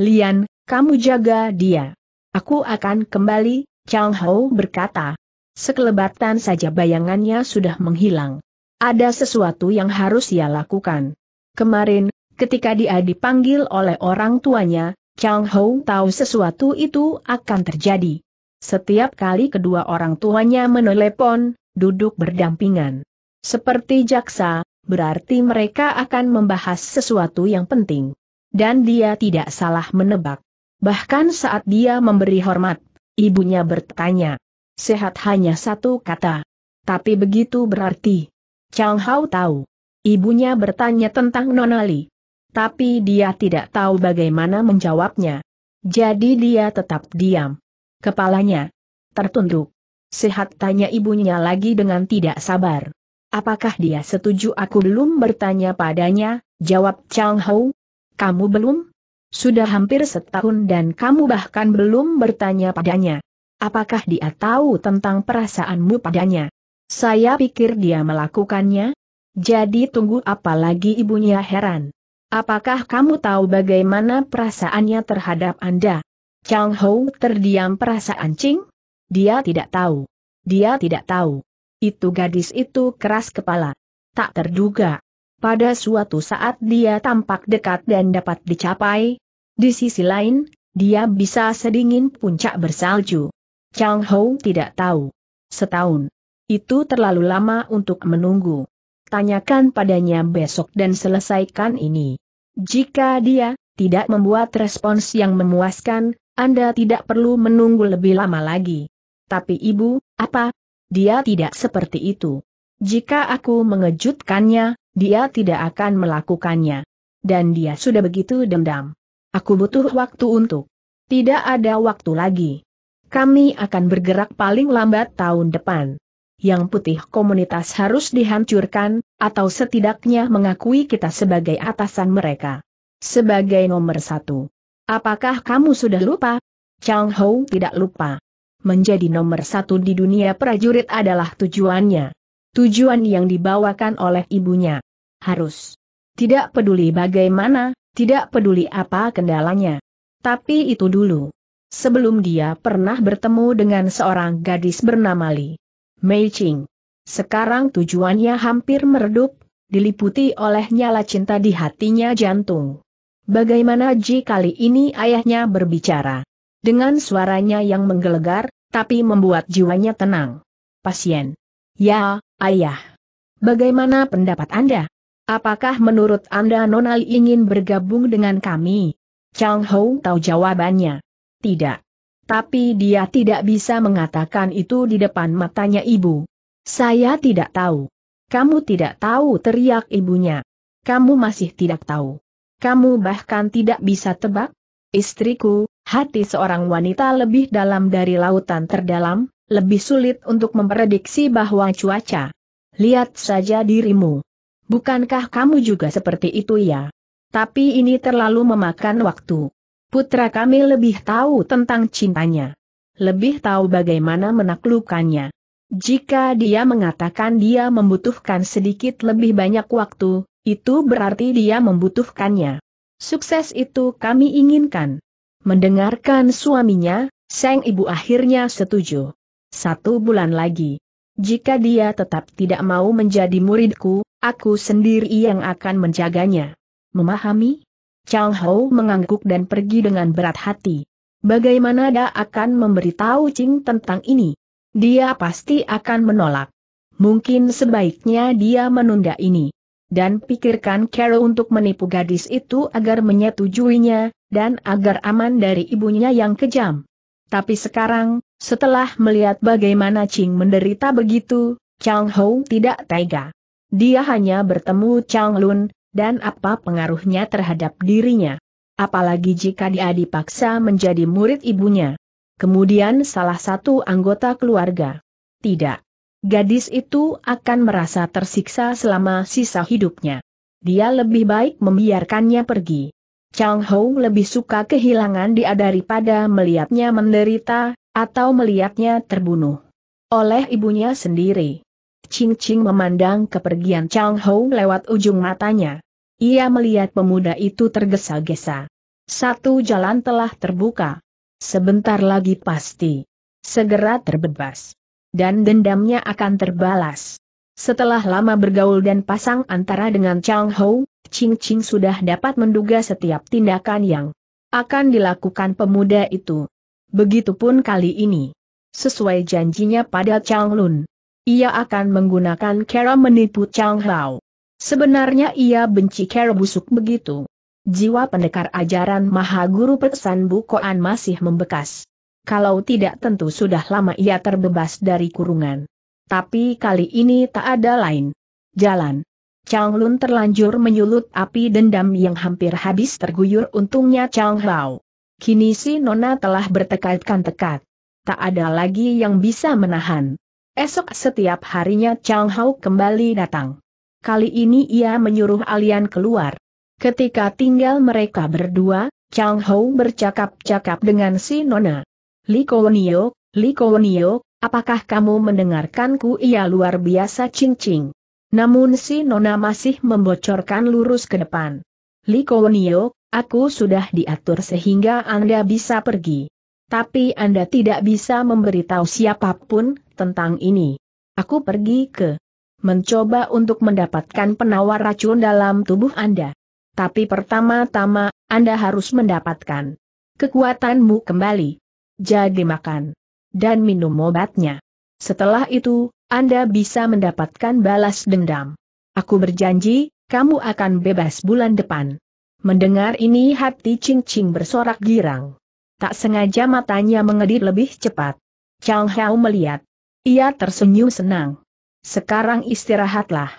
Lian, kamu jaga dia. Aku akan kembali, Chang Ho berkata. Sekelebatan saja bayangannya sudah menghilang. Ada sesuatu yang harus ia lakukan. Kemarin, ketika dia dipanggil oleh orang tuanya, Chang Ho tahu sesuatu itu akan terjadi. Setiap kali kedua orang tuanya menelepon, duduk berdampingan. Seperti jaksa, berarti mereka akan membahas sesuatu yang penting. Dan dia tidak salah menebak. Bahkan saat dia memberi hormat, ibunya bertanya. Sehat hanya satu kata. Tapi begitu berarti. Chang Hao tahu. Ibunya bertanya tentang Nonali. Tapi dia tidak tahu bagaimana menjawabnya. Jadi dia tetap diam. Kepalanya tertunduk. Sehat tanya ibunya lagi dengan tidak sabar. Apakah dia setuju aku belum bertanya padanya, jawab Chang Hao? Kamu belum? Sudah hampir setahun dan kamu bahkan belum bertanya padanya. Apakah dia tahu tentang perasaanmu padanya? Saya pikir dia melakukannya. Jadi tunggu apa lagi ibunya heran. Apakah kamu tahu bagaimana perasaannya terhadap Anda? Chang Hou terdiam perasaan Ching? Dia tidak tahu. Dia tidak tahu. Itu gadis itu keras kepala. Tak terduga. Pada suatu saat dia tampak dekat dan dapat dicapai. Di sisi lain, dia bisa sedingin puncak bersalju. Chang Hou tidak tahu. Setahun. Itu terlalu lama untuk menunggu. Tanyakan padanya besok dan selesaikan ini. Jika dia tidak membuat respons yang memuaskan, Anda tidak perlu menunggu lebih lama lagi. Tapi ibu, apa? Dia tidak seperti itu. Jika aku mengejutkannya, dia tidak akan melakukannya. Dan dia sudah begitu dendam. Aku butuh waktu untuk. Tidak ada waktu lagi. Kami akan bergerak paling lambat tahun depan. Yang putih komunitas harus dihancurkan, atau setidaknya mengakui kita sebagai atasan mereka. Sebagai nomor satu. Apakah kamu sudah lupa? Chang Hou tidak lupa. Menjadi nomor satu di dunia prajurit adalah tujuannya tujuan yang dibawakan oleh ibunya. Harus. Tidak peduli bagaimana, tidak peduli apa kendalanya. Tapi itu dulu. Sebelum dia pernah bertemu dengan seorang gadis bernama Li Mei Ching. Sekarang tujuannya hampir meredup, diliputi oleh nyala cinta di hatinya jantung. Bagaimana Ji kali ini ayahnya berbicara? Dengan suaranya yang menggelegar, tapi membuat jiwanya tenang. Pasien. Ya, Ayah, bagaimana pendapat Anda? Apakah menurut Anda Nona ingin bergabung dengan kami? Chang Hou tahu jawabannya. Tidak. Tapi dia tidak bisa mengatakan itu di depan matanya ibu. Saya tidak tahu. Kamu tidak tahu teriak ibunya. Kamu masih tidak tahu. Kamu bahkan tidak bisa tebak? Istriku, hati seorang wanita lebih dalam dari lautan terdalam, lebih sulit untuk memprediksi bahwa cuaca. Lihat saja dirimu. Bukankah kamu juga seperti itu ya? Tapi ini terlalu memakan waktu. Putra kami lebih tahu tentang cintanya. Lebih tahu bagaimana menaklukkannya. Jika dia mengatakan dia membutuhkan sedikit lebih banyak waktu, itu berarti dia membutuhkannya. Sukses itu kami inginkan. Mendengarkan suaminya, sang ibu akhirnya setuju satu bulan lagi. Jika dia tetap tidak mau menjadi muridku, aku sendiri yang akan menjaganya. Memahami? Chang Hou mengangguk dan pergi dengan berat hati. Bagaimana dia akan memberitahu Ching tentang ini? Dia pasti akan menolak. Mungkin sebaiknya dia menunda ini. Dan pikirkan Carol untuk menipu gadis itu agar menyetujuinya, dan agar aman dari ibunya yang kejam. Tapi sekarang, setelah melihat bagaimana Ching menderita begitu, Chang Hou tidak tega. Dia hanya bertemu Chang Lun, dan apa pengaruhnya terhadap dirinya. Apalagi jika dia dipaksa menjadi murid ibunya. Kemudian salah satu anggota keluarga. Tidak. Gadis itu akan merasa tersiksa selama sisa hidupnya. Dia lebih baik membiarkannya pergi. Chang Hou lebih suka kehilangan dia daripada melihatnya menderita, atau melihatnya terbunuh oleh ibunya sendiri. Ching Ching memandang kepergian Chang Hou lewat ujung matanya. Ia melihat pemuda itu tergesa-gesa. Satu jalan telah terbuka. Sebentar lagi pasti. Segera terbebas. Dan dendamnya akan terbalas. Setelah lama bergaul dan pasang antara dengan Chang Hou, Ching Ching sudah dapat menduga setiap tindakan yang akan dilakukan pemuda itu. Begitupun kali ini. Sesuai janjinya pada Chang Lun, ia akan menggunakan cara menipu Chang Hao. Sebenarnya ia benci cara busuk begitu. Jiwa pendekar ajaran Maha Guru Pesan Bukoan masih membekas. Kalau tidak tentu sudah lama ia terbebas dari kurungan. Tapi kali ini tak ada lain. Jalan. Chang Lun terlanjur menyulut api dendam yang hampir habis terguyur untungnya Chang Hao. Kini si Nona telah bertekadkan tekad. Tak ada lagi yang bisa menahan. Esok setiap harinya Chang Hao kembali datang. Kali ini ia menyuruh Alian keluar. Ketika tinggal mereka berdua, Chang Hao bercakap-cakap dengan si Nona. Li Kowenio, Li Kowenio, apakah kamu mendengarkanku ia luar biasa cincing? Namun si Nona masih membocorkan lurus ke depan. Likonio, aku sudah diatur sehingga Anda bisa pergi. Tapi Anda tidak bisa memberitahu siapapun tentang ini. Aku pergi ke mencoba untuk mendapatkan penawar racun dalam tubuh Anda. Tapi pertama-tama, Anda harus mendapatkan kekuatanmu kembali. Jadi makan dan minum obatnya. Setelah itu, Anda bisa mendapatkan balas dendam. Aku berjanji, kamu akan bebas bulan depan. Mendengar ini hati Ching Ching bersorak girang. Tak sengaja matanya mengedip lebih cepat. Chang Hao melihat. Ia tersenyum senang. Sekarang istirahatlah.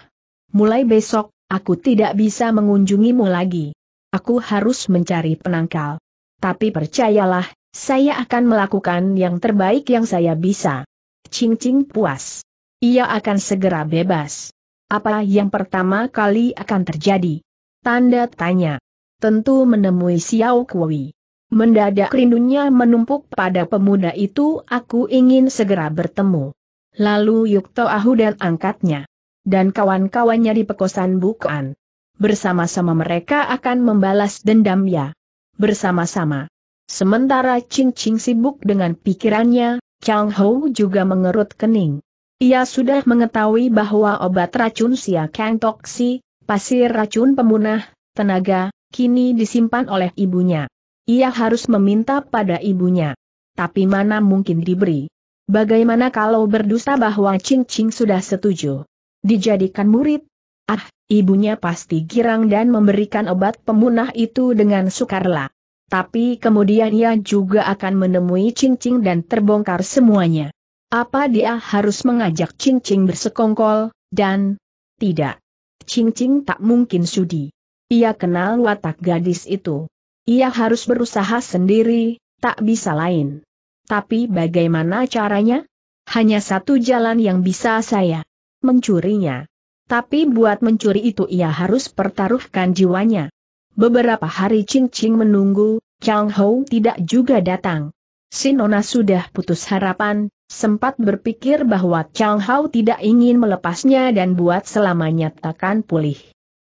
Mulai besok, aku tidak bisa mengunjungimu lagi. Aku harus mencari penangkal. Tapi percayalah, saya akan melakukan yang terbaik yang saya bisa. Cing-cing puas. Ia akan segera bebas. Apa yang pertama kali akan terjadi? Tanda tanya. Tentu menemui Xiao Kui. Mendadak rindunya menumpuk pada pemuda itu aku ingin segera bertemu. Lalu Yukto Ahu dan angkatnya. Dan kawan-kawannya di pekosan Bukan. Bersama-sama mereka akan membalas dendam ya. Bersama-sama. Sementara Ching Ching sibuk dengan pikirannya, Chang Ho juga mengerut kening. Ia sudah mengetahui bahwa obat racun Sia Kang Toksi, pasir racun pemunah, tenaga, kini disimpan oleh ibunya. Ia harus meminta pada ibunya. Tapi mana mungkin diberi? Bagaimana kalau berdusta bahwa Ching Ching sudah setuju? Dijadikan murid? Ah, ibunya pasti girang dan memberikan obat pemunah itu dengan sukarela. Tapi kemudian ia juga akan menemui cincin dan terbongkar semuanya. Apa dia harus mengajak cincin bersekongkol, dan tidak. Cincin tak mungkin sudi. Ia kenal watak gadis itu. Ia harus berusaha sendiri, tak bisa lain. Tapi bagaimana caranya? Hanya satu jalan yang bisa saya mencurinya. Tapi buat mencuri itu ia harus pertaruhkan jiwanya. Beberapa hari Ching Ching menunggu, Chang Hou tidak juga datang. Sinona sudah putus harapan, sempat berpikir bahwa Chang Hou tidak ingin melepasnya dan buat selamanya takkan pulih.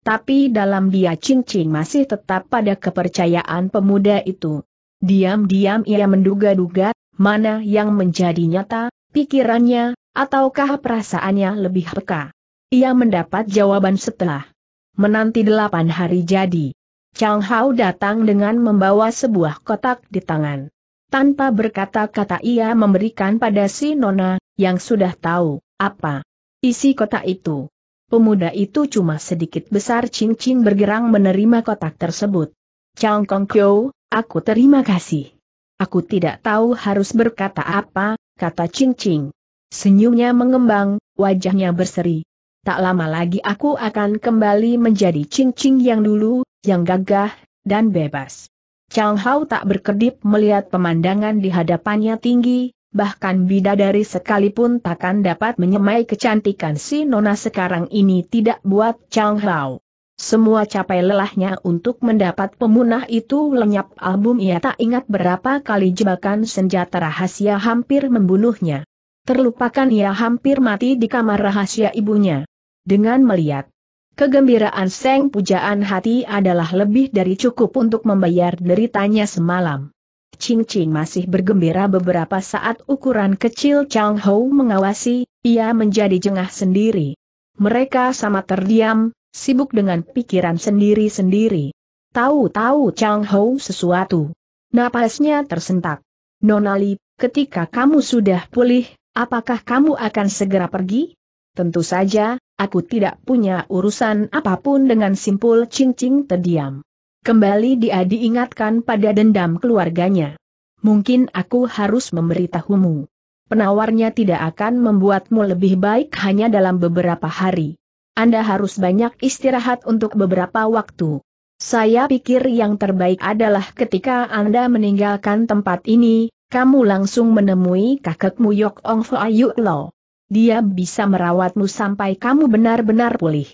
Tapi dalam dia Ching Ching masih tetap pada kepercayaan pemuda itu. Diam-diam ia menduga-duga, mana yang menjadi nyata, pikirannya, ataukah perasaannya lebih peka. Ia mendapat jawaban setelah menanti delapan hari jadi. Chang Hao datang dengan membawa sebuah kotak di tangan. Tanpa berkata-kata ia memberikan pada si Nona, yang sudah tahu, apa isi kotak itu. Pemuda itu cuma sedikit besar cincin bergerang menerima kotak tersebut. Chang Kong Kyo, aku terima kasih. Aku tidak tahu harus berkata apa, kata cincin. Senyumnya mengembang, wajahnya berseri. Tak lama lagi aku akan kembali menjadi cincin yang dulu, yang gagah, dan bebas. Chang Hao tak berkedip melihat pemandangan di hadapannya tinggi, bahkan bidadari sekalipun takkan dapat menyemai kecantikan si Nona sekarang ini tidak buat Chang Hao. Semua capai lelahnya untuk mendapat pemunah itu lenyap album ia tak ingat berapa kali jebakan senjata rahasia hampir membunuhnya. Terlupakan ia hampir mati di kamar rahasia ibunya. Dengan melihat Kegembiraan Seng pujaan hati adalah lebih dari cukup untuk membayar deritanya semalam. Ching Ching masih bergembira beberapa saat ukuran kecil Chang Hou mengawasi, ia menjadi jengah sendiri. Mereka sama terdiam, sibuk dengan pikiran sendiri-sendiri. Tahu-tahu Chang Hou sesuatu. Napasnya tersentak. Nonali, ketika kamu sudah pulih, apakah kamu akan segera pergi? Tentu saja, aku tidak punya urusan apapun dengan simpul cincing terdiam. Kembali dia diingatkan pada dendam keluarganya. Mungkin aku harus memberitahumu. Penawarnya tidak akan membuatmu lebih baik hanya dalam beberapa hari. Anda harus banyak istirahat untuk beberapa waktu. Saya pikir yang terbaik adalah ketika Anda meninggalkan tempat ini, kamu langsung menemui kakekmu Yok Ong Yuk Lo dia bisa merawatmu sampai kamu benar-benar pulih.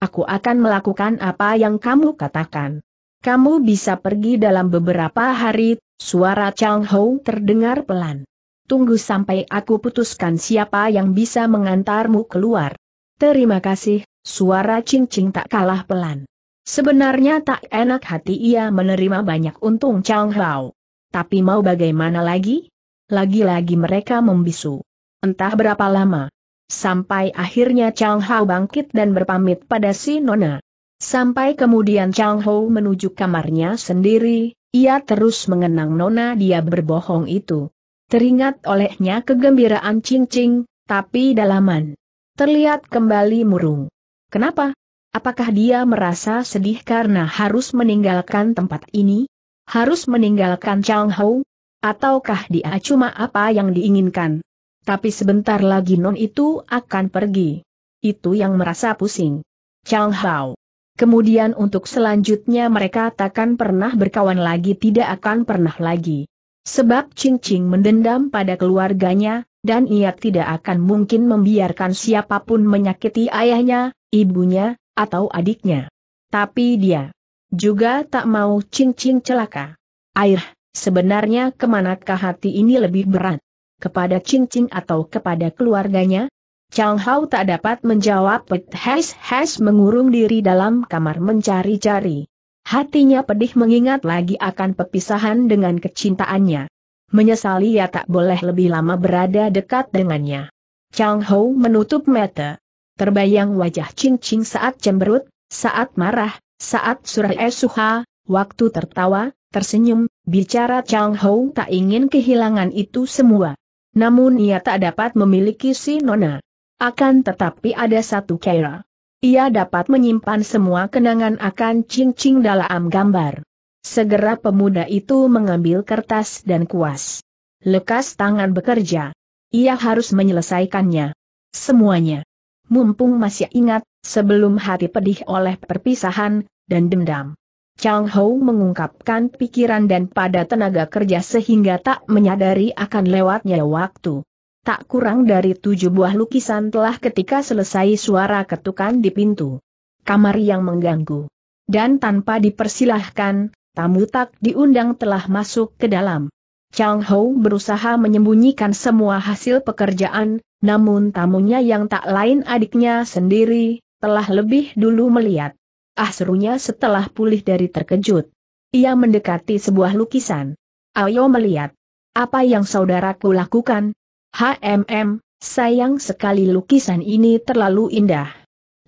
Aku akan melakukan apa yang kamu katakan. Kamu bisa pergi dalam beberapa hari, suara Chang Hou terdengar pelan. Tunggu sampai aku putuskan siapa yang bisa mengantarmu keluar. Terima kasih, suara Ching Ching tak kalah pelan. Sebenarnya tak enak hati ia menerima banyak untung Chang Hou. Tapi mau bagaimana lagi? Lagi-lagi mereka membisu. Entah berapa lama. Sampai akhirnya Chang Hao bangkit dan berpamit pada si Nona. Sampai kemudian Chang Hao menuju kamarnya sendiri, ia terus mengenang Nona dia berbohong itu. Teringat olehnya kegembiraan Ching Ching, tapi dalaman. Terlihat kembali murung. Kenapa? Apakah dia merasa sedih karena harus meninggalkan tempat ini? Harus meninggalkan Chang Hao? Ataukah dia cuma apa yang diinginkan? Tapi sebentar lagi non itu akan pergi. Itu yang merasa pusing. Chang Hao. Kemudian untuk selanjutnya mereka takkan pernah berkawan lagi tidak akan pernah lagi. Sebab Ching Ching mendendam pada keluarganya, dan ia tidak akan mungkin membiarkan siapapun menyakiti ayahnya, ibunya, atau adiknya. Tapi dia juga tak mau Ching Ching celaka. Air, sebenarnya kemanakah hati ini lebih berat? kepada cincin atau kepada keluarganya? Chang Hao tak dapat menjawab Pet Hes Hes mengurung diri dalam kamar mencari-cari. Hatinya pedih mengingat lagi akan perpisahan dengan kecintaannya. Menyesali ia tak boleh lebih lama berada dekat dengannya. Chang Hao menutup mata. Terbayang wajah cincin saat cemberut, saat marah, saat surah esuha, waktu tertawa, tersenyum, bicara Chang Hau tak ingin kehilangan itu semua. Namun ia tak dapat memiliki si Nona. Akan tetapi ada satu kera. Ia dapat menyimpan semua kenangan akan cincin dalam gambar. Segera pemuda itu mengambil kertas dan kuas. Lekas tangan bekerja. Ia harus menyelesaikannya. Semuanya. Mumpung masih ingat, sebelum hati pedih oleh perpisahan, dan dendam. Chang Ho mengungkapkan pikiran dan pada tenaga kerja sehingga tak menyadari akan lewatnya waktu. Tak kurang dari tujuh buah lukisan telah ketika selesai suara ketukan di pintu. Kamar yang mengganggu. Dan tanpa dipersilahkan, tamu tak diundang telah masuk ke dalam. Chang Ho berusaha menyembunyikan semua hasil pekerjaan, namun tamunya yang tak lain adiknya sendiri, telah lebih dulu melihat. Ah serunya setelah pulih dari terkejut. Ia mendekati sebuah lukisan. Ayo melihat. Apa yang saudaraku lakukan? HMM, sayang sekali lukisan ini terlalu indah.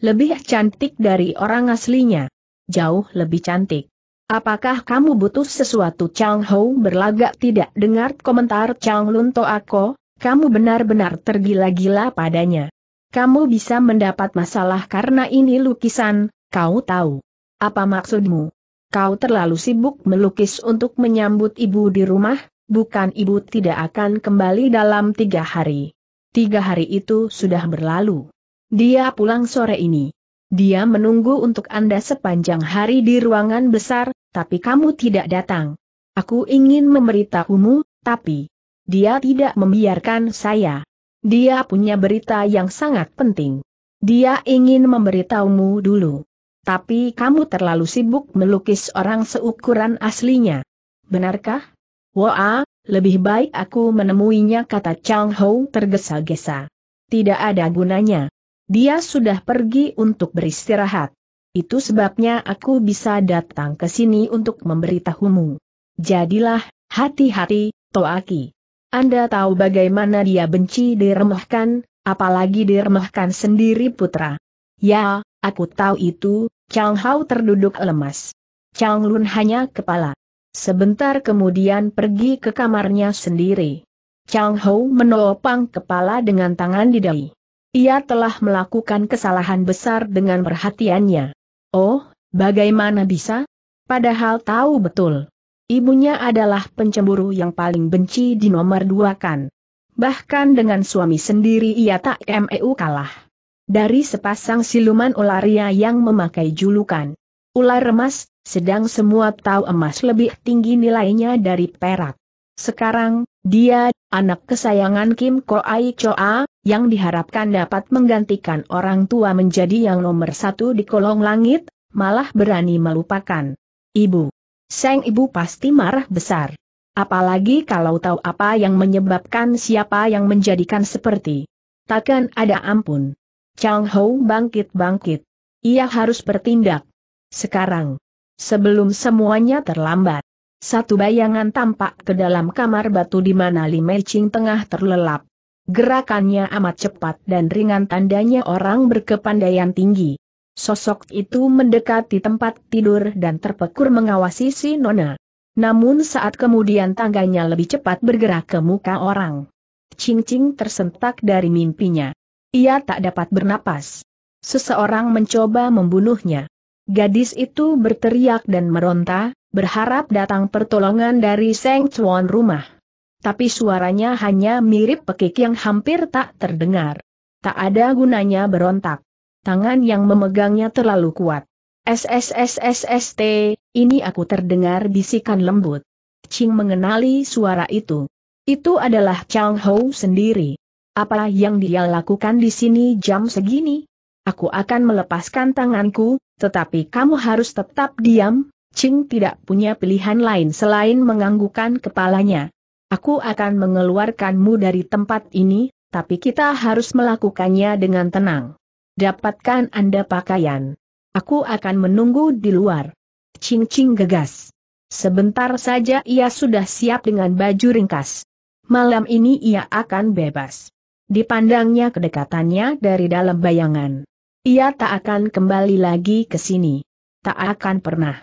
Lebih cantik dari orang aslinya. Jauh lebih cantik. Apakah kamu butuh sesuatu Chang Ho berlagak tidak dengar komentar Chang Lun To Ako, kamu benar-benar tergila-gila padanya. Kamu bisa mendapat masalah karena ini lukisan, Kau tahu. Apa maksudmu? Kau terlalu sibuk melukis untuk menyambut ibu di rumah, bukan ibu tidak akan kembali dalam tiga hari. Tiga hari itu sudah berlalu. Dia pulang sore ini. Dia menunggu untuk Anda sepanjang hari di ruangan besar, tapi kamu tidak datang. Aku ingin memberitahumu, tapi dia tidak membiarkan saya. Dia punya berita yang sangat penting. Dia ingin memberitahumu dulu. Tapi kamu terlalu sibuk melukis orang seukuran aslinya. Benarkah? Wah, lebih baik aku menemuinya kata Chang Hou tergesa-gesa. Tidak ada gunanya. Dia sudah pergi untuk beristirahat. Itu sebabnya aku bisa datang ke sini untuk memberitahumu. Jadilah, hati-hati, Toaki. Anda tahu bagaimana dia benci diremahkan, apalagi diremahkan sendiri putra. Ya, Aku tahu itu, Chang Hao terduduk lemas. Chang Lun hanya kepala. Sebentar kemudian pergi ke kamarnya sendiri. Chang Hao menopang kepala dengan tangan di dahi. Ia telah melakukan kesalahan besar dengan perhatiannya. Oh, bagaimana bisa? Padahal tahu betul. Ibunya adalah pencemburu yang paling benci di nomor dua kan. Bahkan dengan suami sendiri ia tak MEU kalah dari sepasang siluman ularia yang memakai julukan ular emas, sedang semua tahu emas lebih tinggi nilainya dari perak. Sekarang, dia, anak kesayangan Kim Ko Ai Choa, yang diharapkan dapat menggantikan orang tua menjadi yang nomor satu di kolong langit, malah berani melupakan. Ibu. Seng ibu pasti marah besar. Apalagi kalau tahu apa yang menyebabkan siapa yang menjadikan seperti. Takkan ada ampun. Chang Ho bangkit-bangkit. Ia harus bertindak. Sekarang. Sebelum semuanya terlambat. Satu bayangan tampak ke dalam kamar batu di mana Li Meching tengah terlelap. Gerakannya amat cepat dan ringan tandanya orang berkepandaian tinggi. Sosok itu mendekati tempat tidur dan terpekur mengawasi si Nona. Namun saat kemudian tangganya lebih cepat bergerak ke muka orang. Cing Cing tersentak dari mimpinya. Ia tak dapat bernapas. Seseorang mencoba membunuhnya. Gadis itu berteriak dan meronta, berharap datang pertolongan dari Seng Chuan rumah. Tapi suaranya hanya mirip pekik yang hampir tak terdengar. Tak ada gunanya berontak. Tangan yang memegangnya terlalu kuat. SSSSST, ini aku terdengar bisikan lembut. Ching mengenali suara itu. Itu adalah Chang Hou sendiri. Apa yang dia lakukan di sini jam segini? Aku akan melepaskan tanganku, tetapi kamu harus tetap diam, Ching tidak punya pilihan lain selain menganggukkan kepalanya. Aku akan mengeluarkanmu dari tempat ini, tapi kita harus melakukannya dengan tenang. Dapatkan Anda pakaian. Aku akan menunggu di luar. Ching Ching gegas. Sebentar saja ia sudah siap dengan baju ringkas. Malam ini ia akan bebas. Dipandangnya kedekatannya dari dalam bayangan. Ia tak akan kembali lagi ke sini. Tak akan pernah.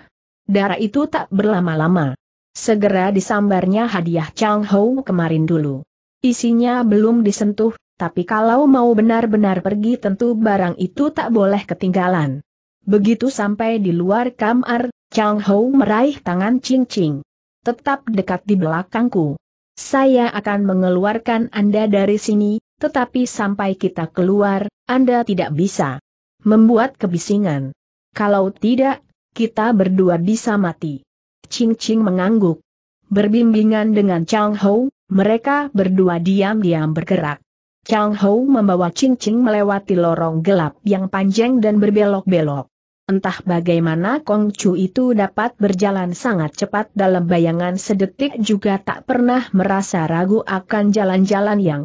Darah itu tak berlama-lama. Segera disambarnya hadiah Chang Hou kemarin dulu. Isinya belum disentuh, tapi kalau mau benar-benar pergi tentu barang itu tak boleh ketinggalan. Begitu sampai di luar kamar, Chang Hou meraih tangan Ching Ching. Tetap dekat di belakangku. Saya akan mengeluarkan Anda dari sini, tetapi sampai kita keluar, Anda tidak bisa membuat kebisingan. Kalau tidak, kita berdua bisa mati. Ching Ching mengangguk. Berbimbingan dengan Chang Hou, mereka berdua diam-diam bergerak. Chang Hou membawa Ching Ching melewati lorong gelap yang panjang dan berbelok-belok. Entah bagaimana Kong Chu itu dapat berjalan sangat cepat dalam bayangan sedetik juga tak pernah merasa ragu akan jalan-jalan yang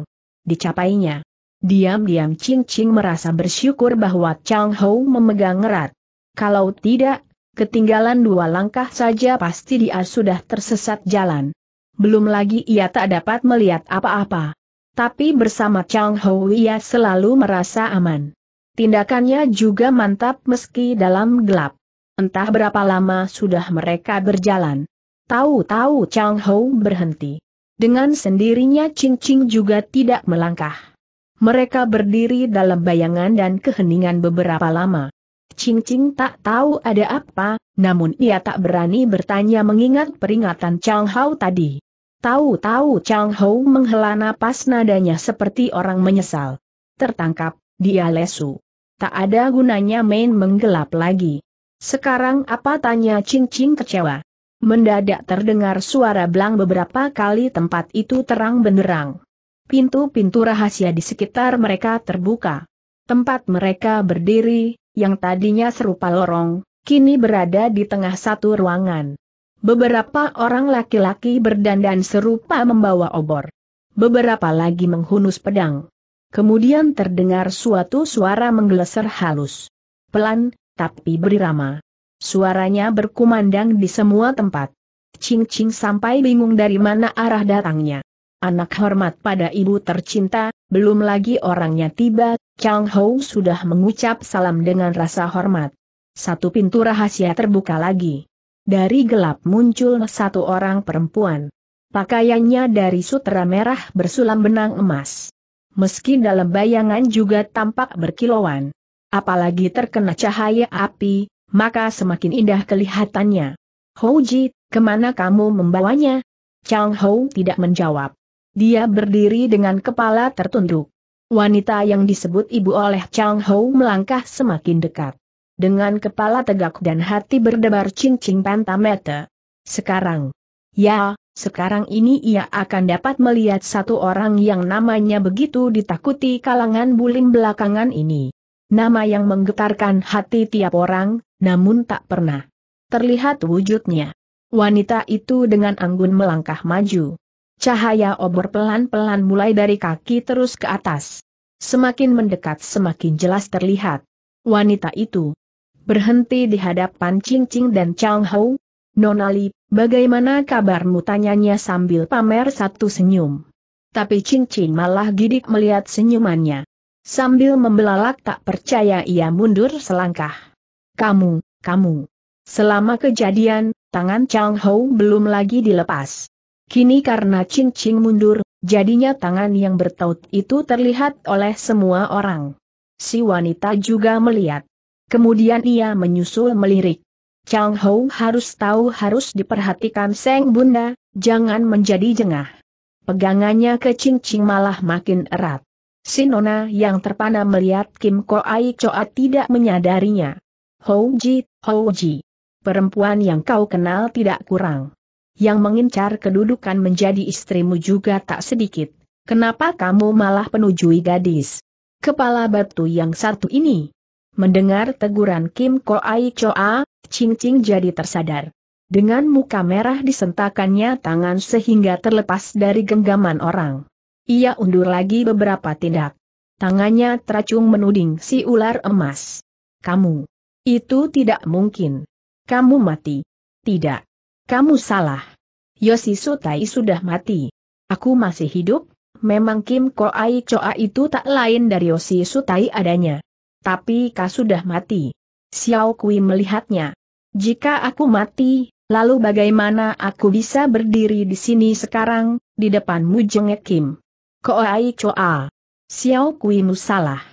dicapainya. Diam-diam Ching Ching merasa bersyukur bahwa Chang Hou memegang erat. Kalau tidak, ketinggalan dua langkah saja pasti dia sudah tersesat jalan. Belum lagi ia tak dapat melihat apa-apa. Tapi bersama Chang Hou ia selalu merasa aman. Tindakannya juga mantap meski dalam gelap. Entah berapa lama sudah mereka berjalan. Tahu-tahu Chang Hou berhenti. Dengan sendirinya cincin juga tidak melangkah. Mereka berdiri dalam bayangan dan keheningan beberapa lama. Cing-cing tak tahu ada apa, namun ia tak berani bertanya mengingat peringatan Chang Hao tadi. Tahu-tahu Chang Hao menghela napas nadanya seperti orang menyesal. Tertangkap, dia lesu. Tak ada gunanya main menggelap lagi. Sekarang apa tanya Cing-cing kecewa? Mendadak terdengar suara belang beberapa kali tempat itu terang benderang. Pintu-pintu rahasia di sekitar mereka terbuka. Tempat mereka berdiri, yang tadinya serupa lorong, kini berada di tengah satu ruangan. Beberapa orang laki-laki berdandan serupa membawa obor. Beberapa lagi menghunus pedang. Kemudian terdengar suatu suara menggeleser halus. Pelan, tapi berirama. Suaranya berkumandang di semua tempat. Ching Ching sampai bingung dari mana arah datangnya. Anak hormat pada ibu tercinta, belum lagi orangnya tiba, Chang Hou sudah mengucap salam dengan rasa hormat. Satu pintu rahasia terbuka lagi. Dari gelap muncul satu orang perempuan. Pakaiannya dari sutra merah bersulam benang emas. Meski dalam bayangan juga tampak berkilauan. Apalagi terkena cahaya api, maka semakin indah kelihatannya. Ho-ji, kemana kamu membawanya? Chang Hou tidak menjawab. Dia berdiri dengan kepala tertunduk. Wanita yang disebut ibu oleh Chang Hou melangkah semakin dekat. Dengan kepala tegak dan hati berdebar cincin pentamete. Sekarang. Ya, sekarang ini ia akan dapat melihat satu orang yang namanya begitu ditakuti kalangan bulim belakangan ini. Nama yang menggetarkan hati tiap orang, namun tak pernah terlihat wujudnya. Wanita itu dengan anggun melangkah maju. Cahaya obor pelan-pelan mulai dari kaki terus ke atas. Semakin mendekat semakin jelas terlihat. Wanita itu berhenti di hadapan Ching Ching dan Chang Hou. Nonali, bagaimana kabarmu tanyanya sambil pamer satu senyum. Tapi Ching Ching malah gidik melihat senyumannya. Sambil membelalak tak percaya ia mundur selangkah. Kamu, kamu. Selama kejadian, tangan Chang Ho belum lagi dilepas. Kini karena Ching Ching mundur, jadinya tangan yang bertaut itu terlihat oleh semua orang. Si wanita juga melihat. Kemudian ia menyusul melirik. Chang Ho harus tahu harus diperhatikan Seng Bunda, jangan menjadi jengah. Pegangannya ke Ching Ching malah makin erat. Sinona yang terpana melihat Kim Ko Ai Choa tidak menyadarinya. Ji, Hou Ji. Perempuan yang kau kenal tidak kurang. Yang mengincar kedudukan menjadi istrimu juga tak sedikit. Kenapa kamu malah penujui gadis? Kepala batu yang satu ini. Mendengar teguran Kim Ko Ai Choa, Ching Ching jadi tersadar. Dengan muka merah disentakannya tangan sehingga terlepas dari genggaman orang. Ia undur lagi beberapa tindak. Tangannya teracung menuding si ular emas. Kamu. Itu tidak mungkin. Kamu mati. Tidak. Kamu salah. Sutai sudah mati. Aku masih hidup, memang Kim Koai Choa itu tak lain dari Sutai adanya. Tapi kau sudah mati. Xiao Kui melihatnya. Jika aku mati, Lalu bagaimana aku bisa berdiri di sini sekarang, di depanmu jengek Kim? Koai Choa. Xiao Kuimu musalah.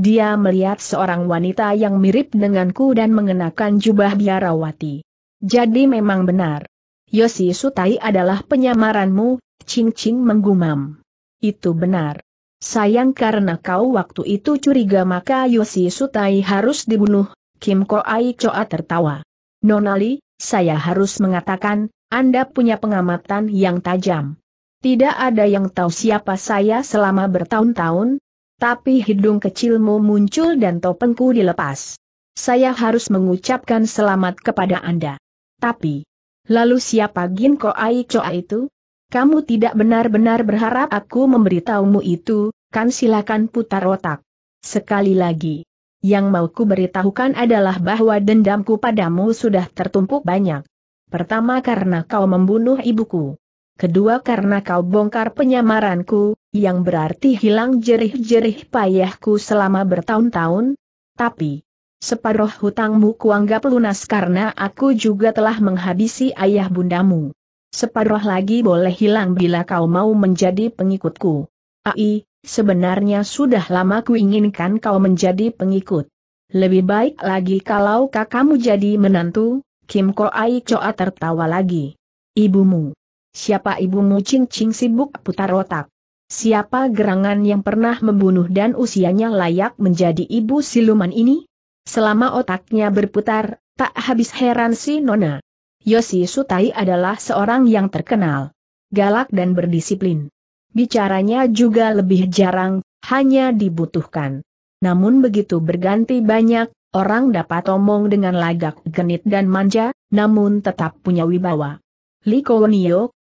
Dia melihat seorang wanita yang mirip denganku dan mengenakan jubah biarawati. Jadi memang benar. Yosi Sutai adalah penyamaranmu, Ching Ching menggumam. Itu benar. Sayang karena kau waktu itu curiga maka Yosi Sutai harus dibunuh, Kim Koai Choa tertawa. Nonali, saya harus mengatakan, Anda punya pengamatan yang tajam. Tidak ada yang tahu siapa saya selama bertahun-tahun, tapi hidung kecilmu muncul dan topengku dilepas. Saya harus mengucapkan selamat kepada Anda. Tapi, lalu siapa Ginko Aicoa itu? Kamu tidak benar-benar berharap aku memberitahumu itu, kan silakan putar otak. Sekali lagi, yang mau ku beritahukan adalah bahwa dendamku padamu sudah tertumpuk banyak. Pertama karena kau membunuh ibuku kedua karena kau bongkar penyamaranku, yang berarti hilang jerih-jerih payahku selama bertahun-tahun. Tapi, separuh hutangmu kuanggap lunas karena aku juga telah menghabisi ayah bundamu. Separuh lagi boleh hilang bila kau mau menjadi pengikutku. Ai, sebenarnya sudah lama kuinginkan kau menjadi pengikut. Lebih baik lagi kalau kakakmu jadi menantu, Kim Ko Ai Choa tertawa lagi. Ibumu. Siapa ibumu Ching Ching sibuk putar otak? Siapa gerangan yang pernah membunuh dan usianya layak menjadi ibu siluman ini? Selama otaknya berputar, tak habis heran si Nona. Yosi Sutai adalah seorang yang terkenal. Galak dan berdisiplin. Bicaranya juga lebih jarang, hanya dibutuhkan. Namun begitu berganti banyak, orang dapat omong dengan lagak genit dan manja, namun tetap punya wibawa. Li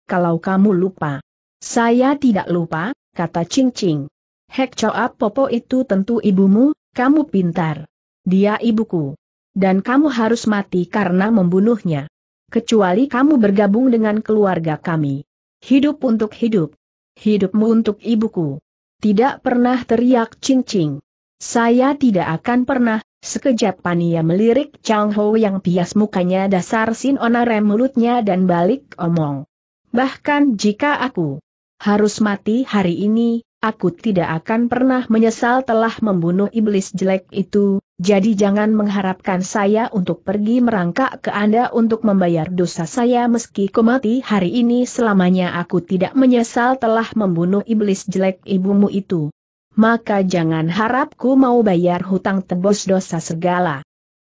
kalau kamu lupa. Saya tidak lupa, kata Ching Ching. Hek Choa Popo itu tentu ibumu, kamu pintar. Dia ibuku. Dan kamu harus mati karena membunuhnya. Kecuali kamu bergabung dengan keluarga kami. Hidup untuk hidup. Hidupmu untuk ibuku. Tidak pernah teriak Ching Ching. Saya tidak akan pernah, Sekejap Pania melirik Chang Ho yang pias mukanya dasar Sin Onare mulutnya dan balik omong bahkan jika aku harus mati hari ini, aku tidak akan pernah menyesal telah membunuh iblis jelek itu, jadi jangan mengharapkan saya untuk pergi merangkak ke Anda untuk membayar dosa saya meski ku mati hari ini selamanya aku tidak menyesal telah membunuh iblis jelek ibumu itu. Maka jangan harapku mau bayar hutang tebus dosa segala.